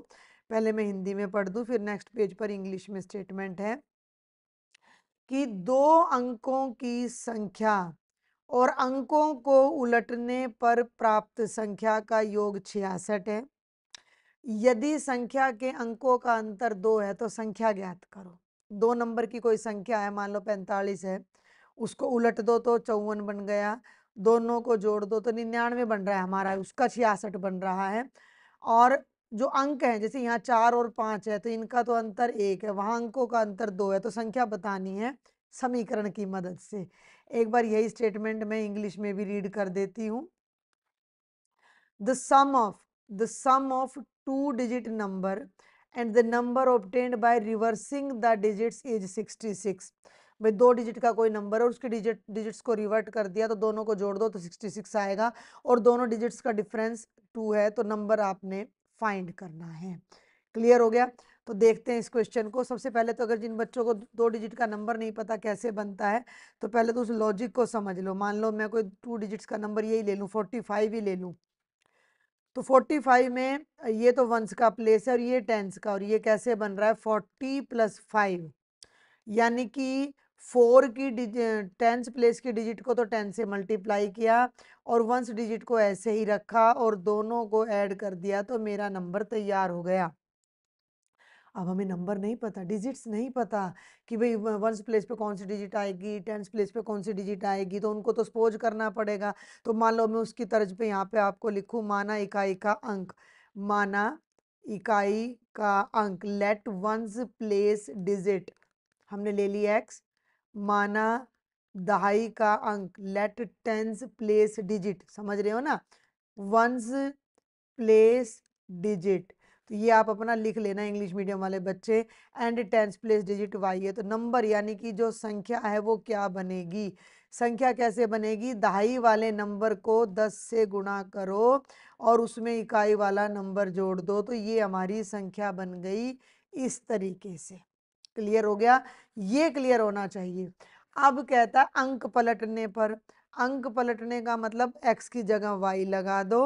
पहले मैं हिंदी में पढ़ दूँ फिर नेक्स्ट पेज पर इंग्लिश में स्टेटमेंट है कि दो अंकों की संख्या और अंकों को उलटने पर प्राप्त संख्या का योग छियासठ है यदि संख्या के अंकों का अंतर दो है तो संख्या ज्ञात करो दो नंबर की कोई संख्या है मान लो पैंतालीस है उसको उलट दो तो चौवन बन गया दोनों को जोड़ दो तो निन्यानवे बन रहा है हमारा उसका छियासठ बन रहा है और जो अंक हैं जैसे यहाँ चार और पाँच है तो इनका तो अंतर एक है वहाँ अंकों का अंतर दो है तो संख्या बतानी है समीकरण की मदद से एक बार यही स्टेटमेंट मैं इंग्लिश में भी रीड कर देती हूँ the sum of the sum of two digit number and the number obtained by reversing the digits is six भाई दो डिजिट का कोई नंबर है उसके डिजिट डिजिट्स को रिवर्ट कर दिया तो दोनों को जोड़ दो तो सिक्सटी सिक्स आएगा और दोनों डिजिट्स का डिफरेंस टू है तो नंबर आपने फाइंड करना है क्लियर हो गया तो देखते हैं इस क्वेश्चन को सबसे पहले तो अगर जिन बच्चों को दो डिजिट का नंबर नहीं पता कैसे बनता है तो पहले तो उस लॉजिक को समझ लो मान लो मैं कोई टू डिजिट्स का नंबर यही ले लूँ फोर्टी फाइव ही ले लूँ तो फोर्टी फाइव में ये तो वंस का प्लेस है और ये टेंस का और ये कैसे बन रहा है फोर्टी प्लस फाइव यानी कि फोर की डिजिट टेंथ प्लेस की डिजिट को तो टेन से मल्टीप्लाई किया और वंस डिजिट को ऐसे ही रखा और दोनों को ऐड कर दिया तो मेरा नंबर तैयार हो गया अब हमें नंबर नहीं पता डिजिट्स नहीं पता कि भाई वंस प्लेस पे कौन सी डिजिट आएगी टेंस प्लेस पे कौन सी डिजिट आएगी तो उनको तो सपोज करना पड़ेगा तो मान लो मैं उसकी तर्ज पे यहाँ पे आपको लिखूँ माना इकाई का अंक माना इकाई का अंक लेट वंस प्लेस डिजिट हमने ले लिया एक्स माना दहाई का अंक लेट टेंस प्लेस डिजिट समझ रहे हो ना वंस प्लेस डिजिट तो ये आप अपना लिख लेना इंग्लिश मीडियम वाले बच्चे and tens place digit Y है तो नंबर यानी कि जो संख्या है वो क्या बनेगी संख्या कैसे बनेगी दहाई वाले नंबर को दस से गुणा करो और उसमें इकाई वाला नंबर जोड़ दो तो ये हमारी संख्या बन गई इस तरीके से क्लियर हो गया ये क्लियर होना चाहिए अब कहता है अंक पलटने पर अंक पलटने का मतलब एक्स की जगह वाई लगा दो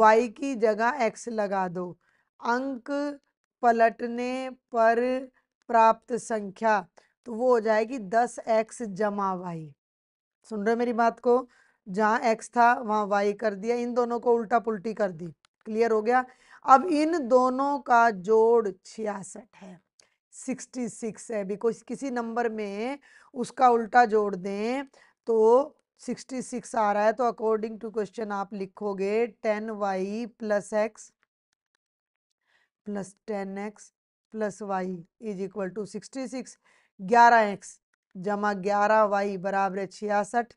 वाई की जगह एक्स लगा दो अंक पलटने पर प्राप्त संख्या तो वो हो जाएगी दस एक्स जमा वाई सुन रहे मेरी बात को जहाँ एक्स था वहाँ वाई कर दिया इन दोनों को उल्टा पुल्टी कर दी क्लियर हो गया अब इन दोनों का जोड़ छियासठ है सिक्सटी सिक्स है बिकॉज किसी नंबर में उसका उल्टा जोड़ दें तो सिक्सटी सिक्स आ रहा है तो अकॉर्डिंग टू क्वेश्चन आप लिखोगे ten Y plus X plus ten X plus Y is equal to sixty six ग्यारह एक्स जमा ग्यारह वाई बराबर है छियासठ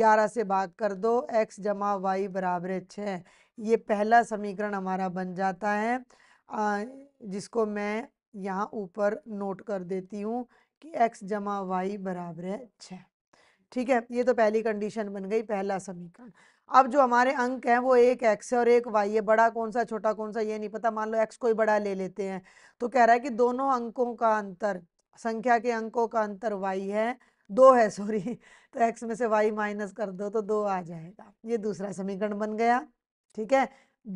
ग्यारह से भाग कर दो एक्स जमा वाई बराबर है छः ये पहला समीकरण हमारा बन जाता है जिसको मैं यहाँ ऊपर नोट कर देती हूँ कि x जमा वाई बराबर है छः ठीक है ये तो पहली कंडीशन बन गई पहला समीकरण अब जो हमारे अंक हैं वो एक एक्स है और एक वाई है बड़ा कौन सा छोटा कौन सा ये नहीं पता मान लो एक्स कोई बड़ा ले लेते हैं तो कह रहा है कि दोनों अंकों का अंतर संख्या के अंकों का अंतर वाई है दो है सॉरी तो एक्स में से वाई माइनस कर दो तो दो आ जाएगा ये दूसरा समीकरण बन गया ठीक है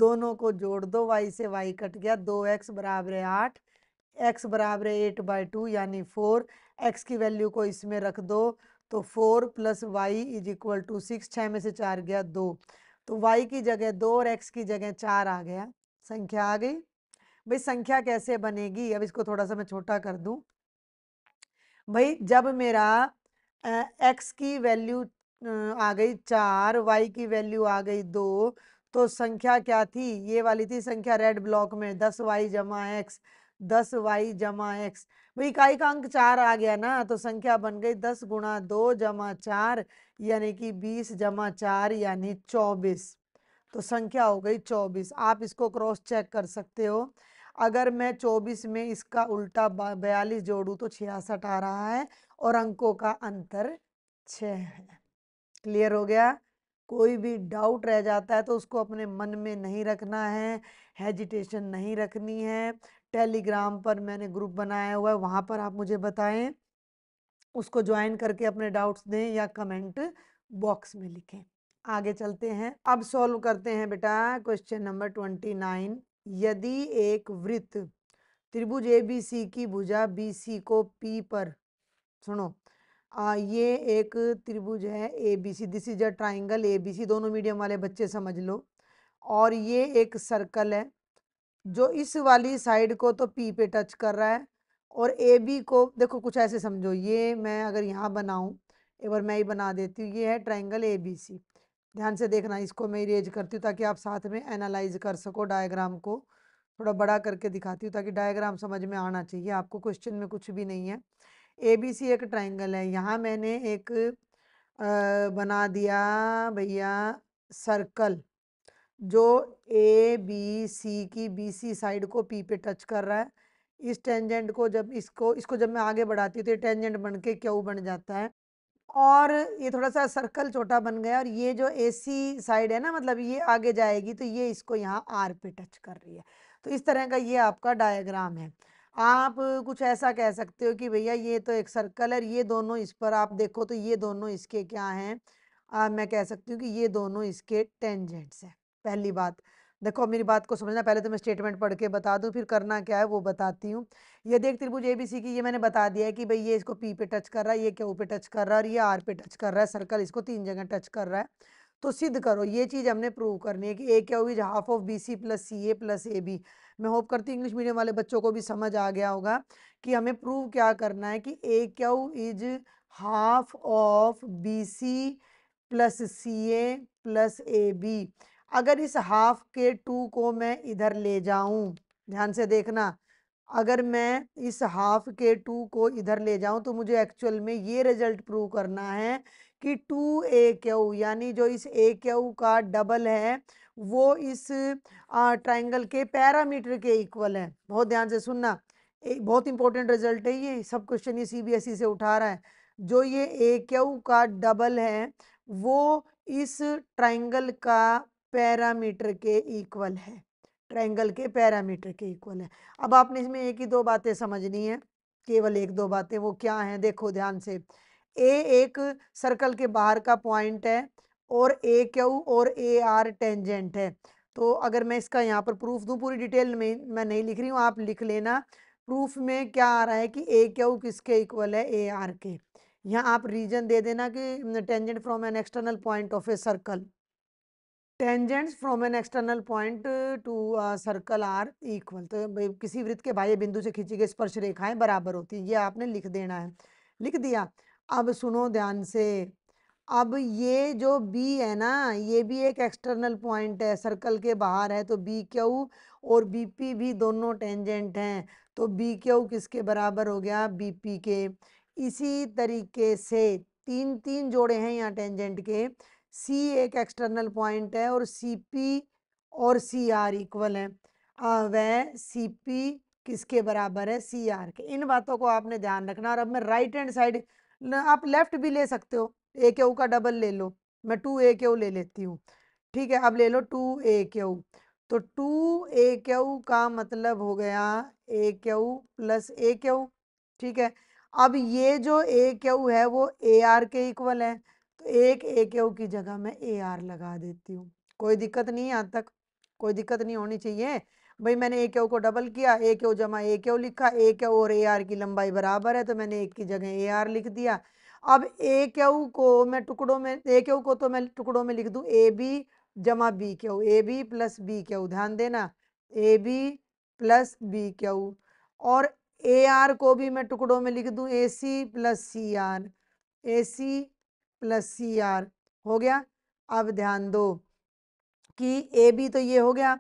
दोनों को जोड़ दो वाई से वाई कट गया दो एक्स बराबर है आठ एक्स बराबर है एट बाई टू यानी फोर एक्स की वैल्यू को इसमें रख दो तो four plus Y is equal to six छः में से चार गया दो तो वाई की जगह दो और एक्स की जगह चार आ गया संख्या आ गई भाई संख्या कैसे बनेगी अब इसको थोड़ा सा मैं छोटा कर दूं भाई जब मेरा एक्स की वैल्यू आ गई चार वाई की वैल्यू आ गई दो तो संख्या क्या थी ये वाली थी संख्या रेड ब्लॉक में दस वाई जमा एक्स दस वाई जमा एक्स भाई इकाई का अंक चार आ गया ना तो संख्या बन गई दस गुणा दो जमा चार यानी कि बीस जमा चार यानी चौबीस तो संख्या हो गई चौबीस आप इसको क्रॉस चेक कर सकते हो अगर मैं चौबीस में इसका उल्टा बयालीस जोड़ू तो छियासठ आ रहा है और अंकों का अंतर छ है क्लियर हो गया कोई भी डाउट रह जाता है तो उसको अपने मन में नहीं रखना है हेजिटेशन नहीं रखनी है टेलीग्राम पर मैंने ग्रुप बनाया हुआ है वहाँ पर आप मुझे बताएं उसको ज्वाइन करके अपने डाउट्स दें या कमेंट बॉक्स में लिखें आगे चलते हैं अब सॉल्व करते हैं बेटा क्वेश्चन नंबर ट्वेंटी नाइन यदि एक वृत्त त्रिभुज ए बी सी की भुजा बी सी को पी पर सुनो आ, ये एक त्रिभुज है A B C this is a triangle A B C दोनों मीडियम वाले बच्चे समझ लो और ये एक सर्कल है जो इस वाली साइड को तो पी पे टच कर रहा है और ए बी को देखो कुछ ऐसे समझो ये मैं अगर यहाँ बनाऊँ एक बार मैं ही बना देती हूँ ये है ट्राइंगल ए बी सी ध्यान से देखना इसको मैं इरेज करती हूँ ताकि आप साथ में एनालाइज कर सको डायग्राम को थोड़ा बड़ा करके दिखाती हूँ ताकि डायग्राम समझ में आना चाहिए आपको क्वेश्चन में कुछ भी नहीं है ए बी सी एक ट्राइंगल है यहाँ मैंने एक आ, बना दिया भैया सर्कल जो ए बी सी की बी सी साइड को पी पे टच कर रहा है इस टेंजेंट को जब इसको इसको जब मैं आगे बढ़ाती हूँ तो ये टेंजेंट बन के क्यू बन जाता है और ये थोड़ा सा सर्कल छोटा बन गया और ये जो ए सी साइड है ना मतलब ये आगे जाएगी तो ये इसको यहाँ आर पे टच कर रही है तो इस तरह का ये आपका डायग्राम है आप कुछ ऐसा कह सकते हो कि भैया ये तो एक सर्कल है ये दोनों इस पर आप देखो तो ये दोनों इसके क्या हैं मैं कह सकती हूँ कि ये दोनों इसके टेंजेंट्स हैं पहली बात देखो मेरी बात को समझना पहले तो मैं स्टेटमेंट पढ़ के बता दूं फिर करना क्या है वो बताती हूँ ये देख त्रिभुज एबीसी की ये मैंने बता दिया है कि भाई ये इसको पी पे टच कर रहा है ये क्यू पे टच कर रहा है और ये आर पे टच कर रहा है सर्कल इसको तीन जगह टच कर रहा है तो सिद्ध करो ये चीज़ हमने प्रूव करनी है कि A Q is half of B C plus C A plus A B मैं होप करती हूँ इंग्लिश मीडियम वाले बच्चों को भी समझ आ गया होगा कि हमें प्रूव क्या करना है कि A Q is half of B C plus C A plus A B अगर इस हाफ के टू को मैं इधर ले जाऊं ध्यान से देखना अगर मैं इस हाफ के टू को इधर ले जाऊं तो मुझे एक्चुअल में ये रिजल्ट प्रूव करना है कि टू ए क्यू यानी जो इस ए क्यू का डबल है वो इस ट्राइंगल के पैरामीटर के इक्वल है बहुत ध्यान से सुनना एक बहुत इंपॉर्टेंट रिजल्ट है ये सब क्वेश्चन ये सीबीएसई e से उठा रहा है जो ये ए क्यू का डबल है वो इस ट्राइंगल का पैरामीटर के इक्वल है ट्रायंगल के पैरामीटर के इक्वल है अब आपने इसमें एक ही दो बातें समझनी है केवल एक दो बातें वो क्या हैं देखो ध्यान से ए एक सर्कल के बाहर का पॉइंट है और ए क्यू और ए आर टेंजेंट है तो अगर मैं इसका यहाँ पर प्रूफ दूँ पूरी डिटेल में मैं नहीं लिख रही हूँ आप लिख लेना प्रूफ में क्या आ रहा है कि ए क्यू किसके इक्वल है ए आर के यहाँ आप रीजन दे देना कि tangent from an external point of a circle tangents from an external point to circle are equal तो किसी वृत्त के बाह्य बिंदु से खींची गई स्पर्श रेखाएं बराबर होती है ये आपने लिख देना है लिख दिया अब सुनो ध्यान से अब ये जो बी है ना ये भी एक एक्सटर्नल पॉइंट है सर्कल के बाहर है तो बी क्यू और बी पी भी दोनों टेंजेंट हैं तो बी क्यू किसके बराबर हो गया बी पी के इसी तरीके से तीन तीन जोड़े हैं यहाँ टेंजेंट के सी एक एक्सटर्नल पॉइंट है और सी पी और सी आर इक्वल है वह सी पी किसके बराबर है सी आर के इन बातों को आपने ध्यान रखना और अब मैं राइट हैंड साइड आप लेफ्ट भी ले सकते हो ए के का डबल ले लो मैं टू ए के ले लेती हूँ ठीक है अब ले लो टू ए के तो टू ए के का मतलब हो गया ए के प्लस ए के ठीक है अब ये जो ए क्यू है वो ए आर के इक्वल है तो एक ए के ओ की जगह मैं ए आर लगा देती हूँ कोई दिक्कत नहीं है यहाँ तक कोई दिक्कत नहीं होनी चाहिए भाई मैंने ए के ओ को डबल किया ए के ओ जमा ए के ओ लिखा ए के ओ और ए आर की लंबाई बराबर है तो मैंने एक की जगह ए आर लिख दिया अब ए के ओ को मैं टुकड़ों में ए के ओ को तो मैं टुकड़ों में लिख दूँ ए बी जमा बी के O A B plus B के ओ ध्यान देना ए बी प्लस बी के ओ और ए आर को भी मैं टुकड़ों में लिख दूँ A C plus C R A C plus C R हो गया अब ध्यान दो कि ए बी तो ये हो गया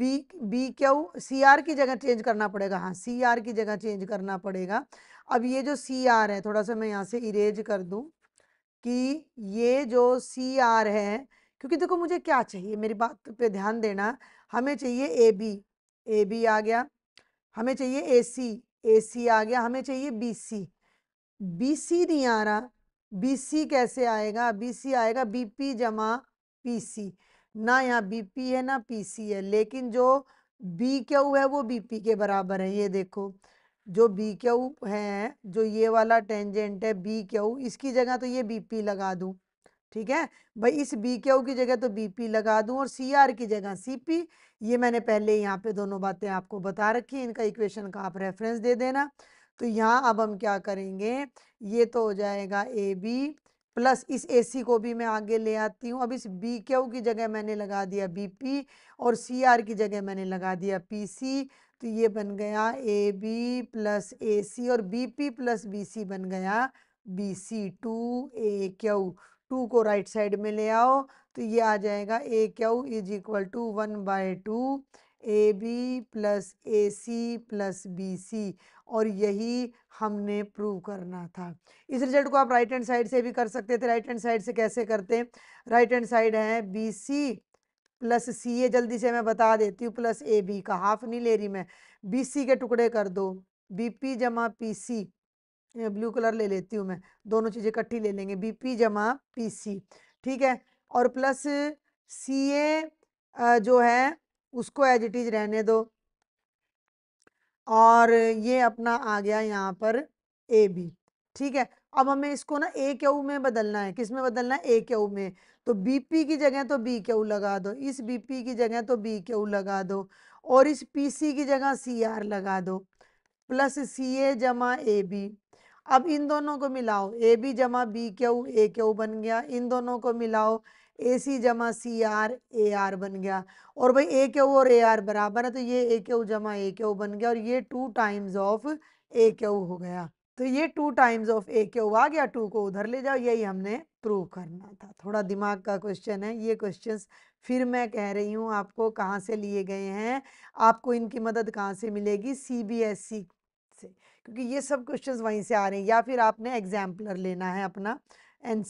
B B Q C R की जगह चेंज करना पड़ेगा हाँ सी आर की जगह चेंज करना पड़ेगा अब ये जो सी आर है थोड़ा सा मैं यहाँ से इरेज कर दूँ कि ये जो सी आर है क्योंकि देखो मुझे क्या चाहिए मेरी बात पे ध्यान देना हमें चाहिए ए बी ए बी आ गया हमें चाहिए ए सी ए सी आ गया हमें चाहिए बी सी बी सी नहीं आ रहा बीसी कैसे आएगा बीसी आएगा बीपी जमा पीसी ना यहाँ बीपी है ना पीसी है लेकिन जो बी क्यू है वो बीपी के बराबर है ये देखो जो बी क्यू है जो ये वाला टेंजेंट है बी क्यू इसकी जगह तो ये बीपी लगा दूँ ठीक है भाई इस बी क्यू की जगह तो बीपी लगा दूं और सी आर की जगह सी ये मैंने पहले यहाँ पे दोनों बातें आपको बता रखी इनका इक्वेशन का आप रेफरेंस दे देना तो यहाँ अब हम क्या करेंगे ये तो हो जाएगा ए बी प्लस इस ए सी को भी मैं आगे ले आती हूँ अब इस बी क्यू की जगह मैंने लगा दिया बी पी और सी आर की जगह मैंने लगा दिया पी सी तो ये बन गया ए बी प्लस ए सी और B P plus B C बन गया B C two A Q two को राइट साइड में ले आओ तो ये आ जाएगा A Q is equal to one by two A B plus A C plus B C और यही हमने प्रूव करना था इस रिजल्ट को आप राइट हैंड साइड से भी कर सकते थे राइट हैंड साइड से कैसे करते हैं राइट हैंड साइड है B C plus C A जल्दी से मैं बता देती हूँ प्लस ए बी का हाफ नहीं ले रही मैं बी सी के टुकड़े कर दो बी पी जमा पी सी ब्लू कलर ले लेती हूँ मैं दोनों चीज़ें इकट्ठी ले लेंगे बी पी जमा पी सी ठीक है और प्लस सी ए जो है उसको एज इट इज रहने दो और ये अपना आ गया यहाँ पर ए बी ठीक है अब हमें इसको ना ए के ऊ में बदलना है किस में बदलना है ए के ऊ में तो बीपी की जगह तो बी के ऊ लगा दो इस बीपी की जगह तो बी के ऊ लगा दो और इस पीसी की जगह सी आर लगा दो प्लस सी ए जमा ए बी अब इन दोनों को मिलाओ ए बी जमा बी क्यू ए ऊ बन गया इन दोनों को मिलाओ ए सी जमा सी आर ए आर बन गया और भाई ए के ओ और ए आर बराबर है तो ये ए के ओ जमा ए के ओ बन गया और ये टू टाइम्स ऑफ ए के ओ हो गया तो ये टू टाइम्स ऑफ ए के ओ आ गया टू को उधर ले जाओ यही हमने प्रूव करना था थोड़ा दिमाग का क्वेश्चन है ये क्वेश्चन फिर मैं कह रही हूँ आपको कहाँ से लिए गए हैं आपको इनकी मदद कहाँ से मिलेगी सी बी एस सी से क्योंकि ये सब क्वेश्चन वहीं से आ रहे हैं या फिर आपने एग्जाम्पलर लेना है अपना एन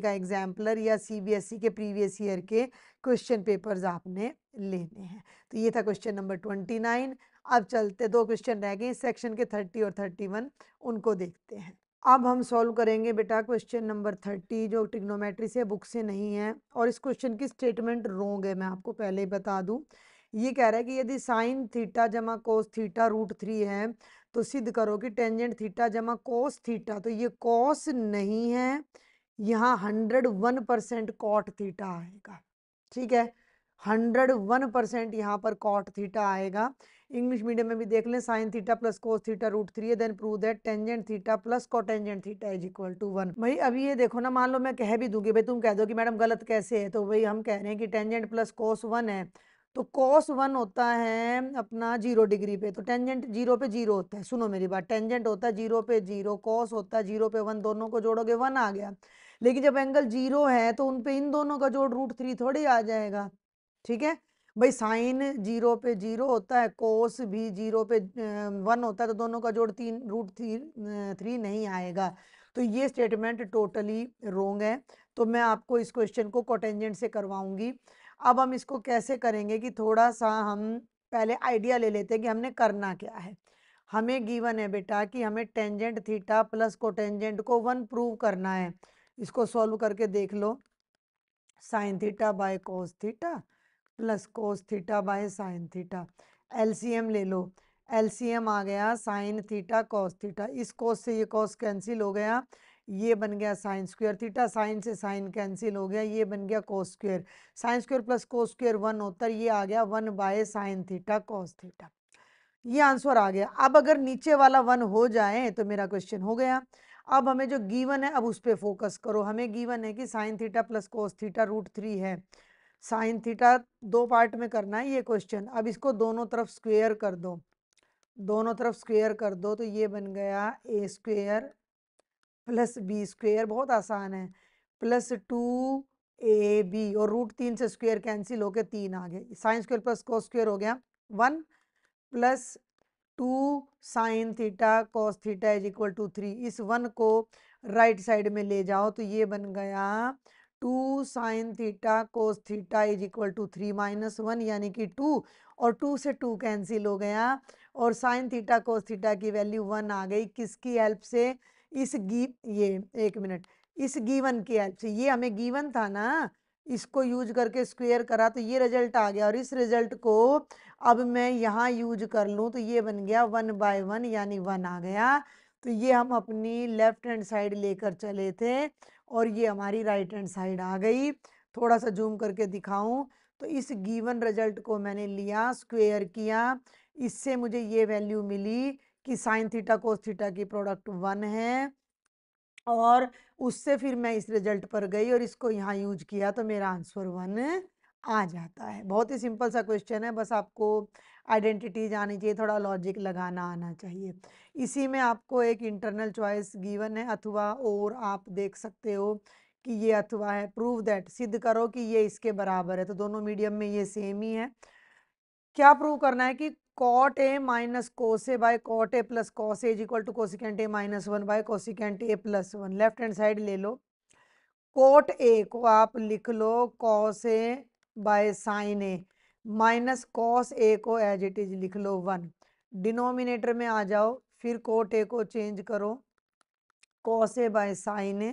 का एग्जाम्पलर या सी के प्रीवियस ईयर के क्वेश्चन पेपर्स आपने लेने हैं तो ये था क्वेश्चन नंबर ट्वेंटी नाइन अब चलते दो क्वेश्चन रह गए सेक्शन के थर्टी और थर्टी वन उनको देखते हैं अब हम सॉल्व करेंगे बेटा क्वेश्चन नंबर थर्टी जो ट्रिग्नोमेट्री से बुक से नहीं है और इस क्वेश्चन की स्टेटमेंट रोंग है मैं आपको पहले ही बता दूँ ये कह रहा है कि यदि साइन थीटा जमा कोस थीटा रूट थ्री है तो सिद्ध करो कि टेंजेंट थीटा जमा कोस थीटा तो ये कोस नहीं है यहाँ hundred one percent cot theta आएगा ठीक है हंड्रेड वन परसेंट यहाँ पर कॉट थीटा आएगा इंग्लिश मीडियम में भी देख लें sine theta plus cos theta root three then prove that tangent theta plus cotangent theta is equal to one भाई अभी ये देखो ना मान लो मैं कह भी दूंगी भाई तुम कह दो कि मैडम गलत कैसे है तो भाई हम कह रहे हैं कि टेंजेंट प्लस कोस वन है तो कॉस वन होता है अपना जीरो डिग्री पे तो टेंजेंट जीरो पे जीरो होता है सुनो मेरी बात टेंजेंट होता है जीरो पे जीरो कॉस होता है जीरो पे वन दोनों को जोड़ोगे वन आ गया लेकिन जब एंगल जीरो है तो उन पे इन दोनों का जोड़ रूट थ्री थोड़ी आ जाएगा ठीक है भाई साइन जीरो पे जीरो होता है कोस भी जीरो पे वन होता है तो दोनों का जोड़ तीन रूट थ्री थ्री नहीं आएगा तो ये स्टेटमेंट टोटली रोंग है तो मैं आपको इस क्वेश्चन को कोटेंजेंट से करवाऊंगी अब हम इसको कैसे करेंगे कि थोड़ा सा हम पहले आइडिया ले लेते हैं कि हमने करना क्या है हमें गिवन है बेटा कि हमें टेंजेंट थीटा प्लस कोटेंजेंट को वन प्रूव करना है इसको सॉल्व करके देख लो sine theta by cos theta plus cos theta by sine theta LCM ले लो एलसीएम आ गया साइन थीटा कोस थीटा इस कोस से ये कोस कैंसिल हो गया ये बन गया साइन स्क्वेयर थीटा साइन से साइन कैंसिल हो गया ये बन गया cos square sine square plus cos square one होता है ये आ गया one by sine theta cos theta ये आंसर आ गया अब अगर नीचे वाला वन हो जाए तो मेरा क्वेश्चन हो गया अब हमें जो गीवन है अब उस पर फोकस करो हमें गीवन है कि sine theta plus cos theta root three है साइन थीटा दो पार्ट में करना है ये क्वेश्चन अब इसको दोनों तरफ स्क्वेयर कर दो दोनों तरफ स्क्वेयर कर दो तो ये बन गया A square plus B square बहुत आसान है प्लस टू ए बी और रूट तीन से स्क्वेयर कैंसिल होकर तीन आ गए sine square plus cos square हो गया one plus two sine theta cos theta is equal to three इस वन को राइट साइड में ले जाओ तो ये बन गया two sine theta cos theta is equal to three minus one यानी कि टू और टू से टू कैंसिल हो गया और साइन थीटा कोस थीटा की वैल्यू वन आ गई किसकी हेल्प से इस गी ये एक मिनट इस गीवन की हेल्प से ये हमें गीवन था ना इसको यूज करके स्क्वेयर करा तो ये रिजल्ट आ गया और इस रिजल्ट को अब मैं यहाँ यूज कर लूँ तो ये बन गया वन बाय वन यानी वन आ गया तो ये हम अपनी लेफ्ट हैंड साइड लेकर चले थे और ये हमारी राइट हैंड साइड आ गई थोड़ा सा जूम करके दिखाऊं तो इस गिवन रिजल्ट को मैंने लिया स्क्वेयर किया इससे मुझे ये वैल्यू मिली कि साइन थीटा कोस थीटा की प्रोडक्ट वन है और उससे फिर मैं इस रिजल्ट पर गई और इसको यहाँ यूज किया तो मेरा आंसर वन आ जाता है बहुत ही सिंपल सा क्वेश्चन है बस आपको आइडेंटिटीज आनी चाहिए थोड़ा लॉजिक लगाना आना चाहिए इसी में आपको एक इंटरनल चॉइस गिवन है अथवा और आप देख सकते हो कि ये अथवा है प्रूव दैट सिद्ध करो कि ये इसके बराबर है तो दोनों मीडियम में ये सेम ही है क्या प्रूव करना है कि cot a minus cos a by cot a plus cos a is equal to cosecant a minus one by cosecant a plus one left hand side ले लो cot a को आप लिख लो cos a by sin a minus cos a को as it is लिख लो one denominator में आ जाओ फिर cot a को चेंज करो cos a by sin a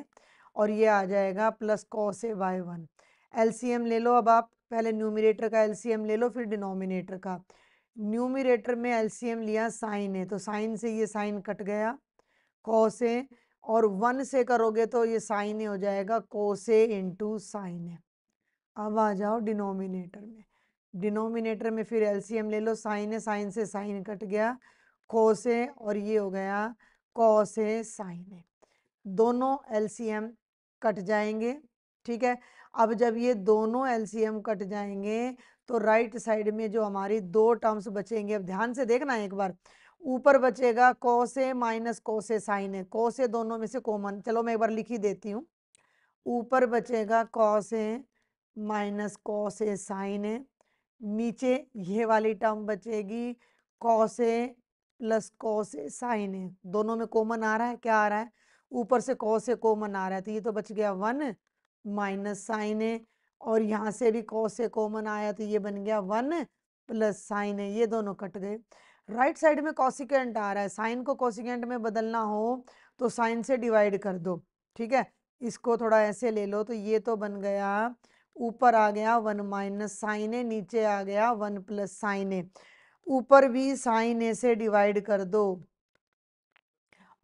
और ये आ जाएगा plus cos a by one LCM ले लो अब आप पहले न्यूमिनेटर का एलसीएम ले लो फिर डिनोमिनेटर का न्यूमिरेटर में एलसीएम लिया साइन है तो साइन से ये साइन कट गया को है और वन से करोगे तो ये साइन ही हो जाएगा कोस ए इंटू साइन है अब आ जाओ डिनोमिनेटर में डिनोमिनेटर में फिर एलसीएम ले लो साइन है साइन से साइन कट गया कोस से और ये हो गया कॉस से साइन है दोनों एलसीएम कट जाएंगे ठीक है अब जब ये दोनों एलसीएम कट जाएंगे तो राइट साइड में जो हमारी दो टर्म्स बचेंगे अब ध्यान से देखना एक बार ऊपर बचेगा कोसे माइनस कोसे साइन है कोसे दोनों में से कॉमन चलो मैं एक बार लिख ही देती हूँ ऊपर बचेगा कोसे माइनस कोसे साइन है नीचे ये वाली टर्म बचेगी कोसे प्लस कोसे साइन है दोनों में कॉमन आ रहा है क्या आ रहा है ऊपर से कोसे कॉमन आ रहा है तो ये तो बच गया वन माइनस साइन है और यहाँ से भी कॉस से कॉमन आया तो ये बन गया वन प्लस साइन है ये दोनों कट गए राइट साइड में कॉसिकेंट आ रहा है साइन को कॉसिकेंट में बदलना हो तो साइन से डिवाइड कर दो ठीक है इसको थोड़ा ऐसे ले लो तो ये तो बन गया ऊपर आ गया वन माइनस साइन है नीचे आ गया वन प्लस साइन है ऊपर भी साइन ए से डिवाइड कर दो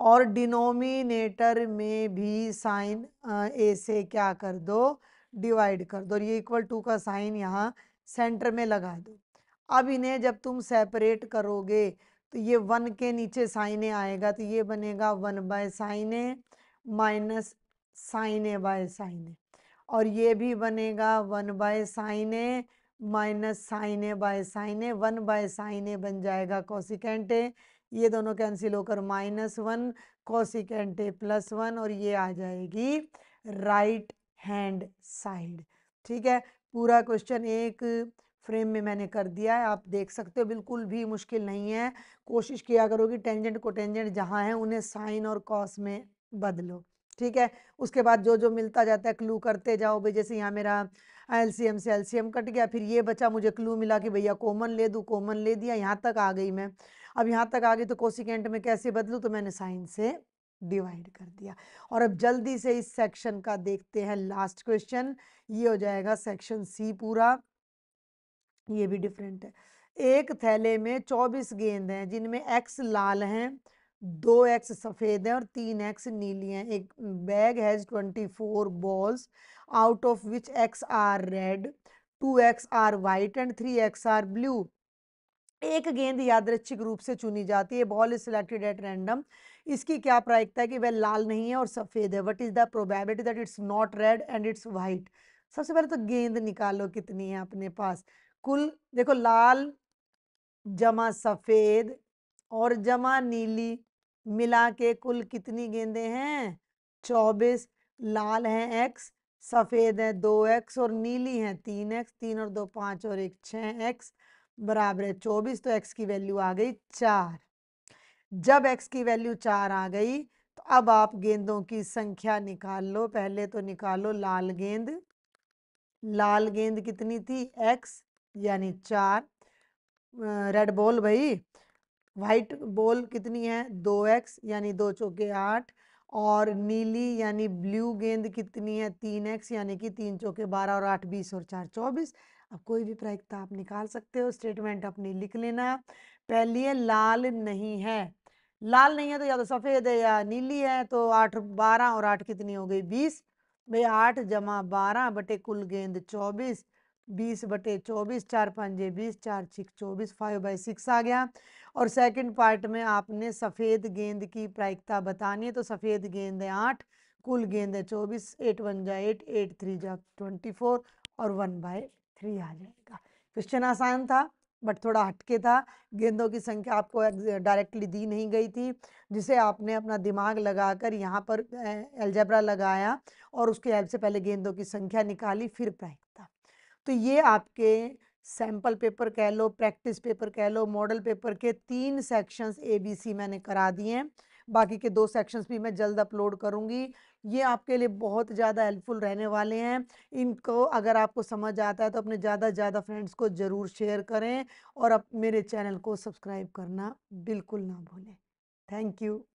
और डिनोमिनेटर में भी साइन ए से क्या कर दो डिवाइड कर दो और ये इक्वल टू का साइन यहाँ सेंटर में लगा दो अब इन्हें जब तुम सेपरेट करोगे तो ये वन के नीचे साइन आएगा तो ये बनेगा one by sine A minus sine A by sine A और ये भी बनेगा one by sine A minus sine A by sine A one by sine A बन जाएगा कॉसिकेंट ए ये दोनों कैंसिल होकर minus one cosecant A plus one और ये आ जाएगी राइट हैंड साइड ठीक है पूरा क्वेश्चन एक फ्रेम में मैंने कर दिया है आप देख सकते हो बिल्कुल भी मुश्किल नहीं है कोशिश किया करो कि टेंजेंट को टेंजेंट जहाँ है उन्हें साइन और कॉस में बदलो ठीक है उसके बाद जो जो मिलता जाता है क्लू करते जाओ भाई जैसे यहाँ मेरा एलसीएम से एलसीएम कट गया फिर ये बचा मुझे क्लू मिला कि भैया कॉमन ले दूँ कॉमन ले दिया यहाँ तक आ गई मैं अब यहाँ तक आ गई तो कोसिकेंट में कैसे बदलूँ तो मैंने साइन से डिवाइड कर दिया और अब जल्दी से इस सेक्शन का देखते हैं लास्ट क्वेश्चन ये हो जाएगा सेक्शन सी पूरा ये भी डिफरेंट है एक थैले में चौबीस गेंद हैं जिनमें एक्स लाल हैं दो एक्स सफ़ेद हैं और तीन एक्स नीली हैं एक bag has twenty four balls out of which X are red two X are white and three X are blue एक गेंद यादृच्छिक रूप से चुनी जाती है ball is selected at random इसकी क्या प्रायिकता है कि वह लाल नहीं है और सफ़ेद है what is the probability that it's not red and it's white सबसे पहले तो गेंद निकालो कितनी है अपने पास कुल देखो लाल जमा सफ़ेद और जमा नीली मिला के कुल कितनी गेंदे हैं चौबीस लाल हैं एक्स सफ़ेद हैं दो एक्स और नीली हैं तीन एक्स तीन और दो पाँच और एक छः एक्स बराबर है चौबीस तो एक्स की वैल्यू आ गई चार जब एक्स की वैल्यू चार आ गई तो अब आप गेंदों की संख्या निकाल लो पहले तो निकालो लाल गेंद लाल गेंद कितनी थी एक्स यानी चार रेड बॉल भाई वाइट बॉल कितनी है दो एक्स यानी दो चौके आठ और नीली यानी ब्लू गेंद कितनी है तीन एक्स यानी कि तीन चौके बारह और आठ बीस और चार चौबीस अब कोई भी प्रायिकता आप निकाल सकते हो स्टेटमेंट अपनी लिख लेना पहली है लाल नहीं है लाल नहीं है तो या तो सफ़ेद है या नीली है तो आठ बारह और आठ कितनी हो गई बीस भाई आठ जमा बारह बटे कुल गेंद चौबीस बीस बटे चौबीस चार पाँचे बीस चार छिक चौबीस फाइव बाई सिक्स आ गया और सेकंड पार्ट में आपने सफ़ेद गेंद की प्रायिकता बतानी है तो सफ़ेद गेंद है आठ कुल गेंद है चौबीस एट वन जा एट एट थ्री जा ट्वेंटी फोर और वन बाय थ्री आ जाएगा क्वेश्चन आसान था बट थोड़ा हटके था गेंदों की संख्या आपको डायरेक्टली दी नहीं गई थी जिसे आपने अपना दिमाग लगाकर यहाँ पर एल्जेब्रा लगाया और उसके हेल्प से पहले गेंदों की संख्या निकाली फिर था तो ये आपके सैम्पल पेपर कह लो प्रैक्टिस पेपर कह लो मॉडल पेपर के तीन सेक्शंस एबीसी मैंने करा दिए हैं बाकी के दो सेक्शंस भी मैं जल्द अपलोड करूँगी ये आपके लिए बहुत ज़्यादा हेल्पफुल रहने वाले हैं इनको अगर आपको समझ आता है तो अपने ज़्यादा ज़्यादा फ्रेंड्स को ज़रूर शेयर करें और अब मेरे चैनल को सब्सक्राइब करना बिल्कुल ना भूलें थैंक यू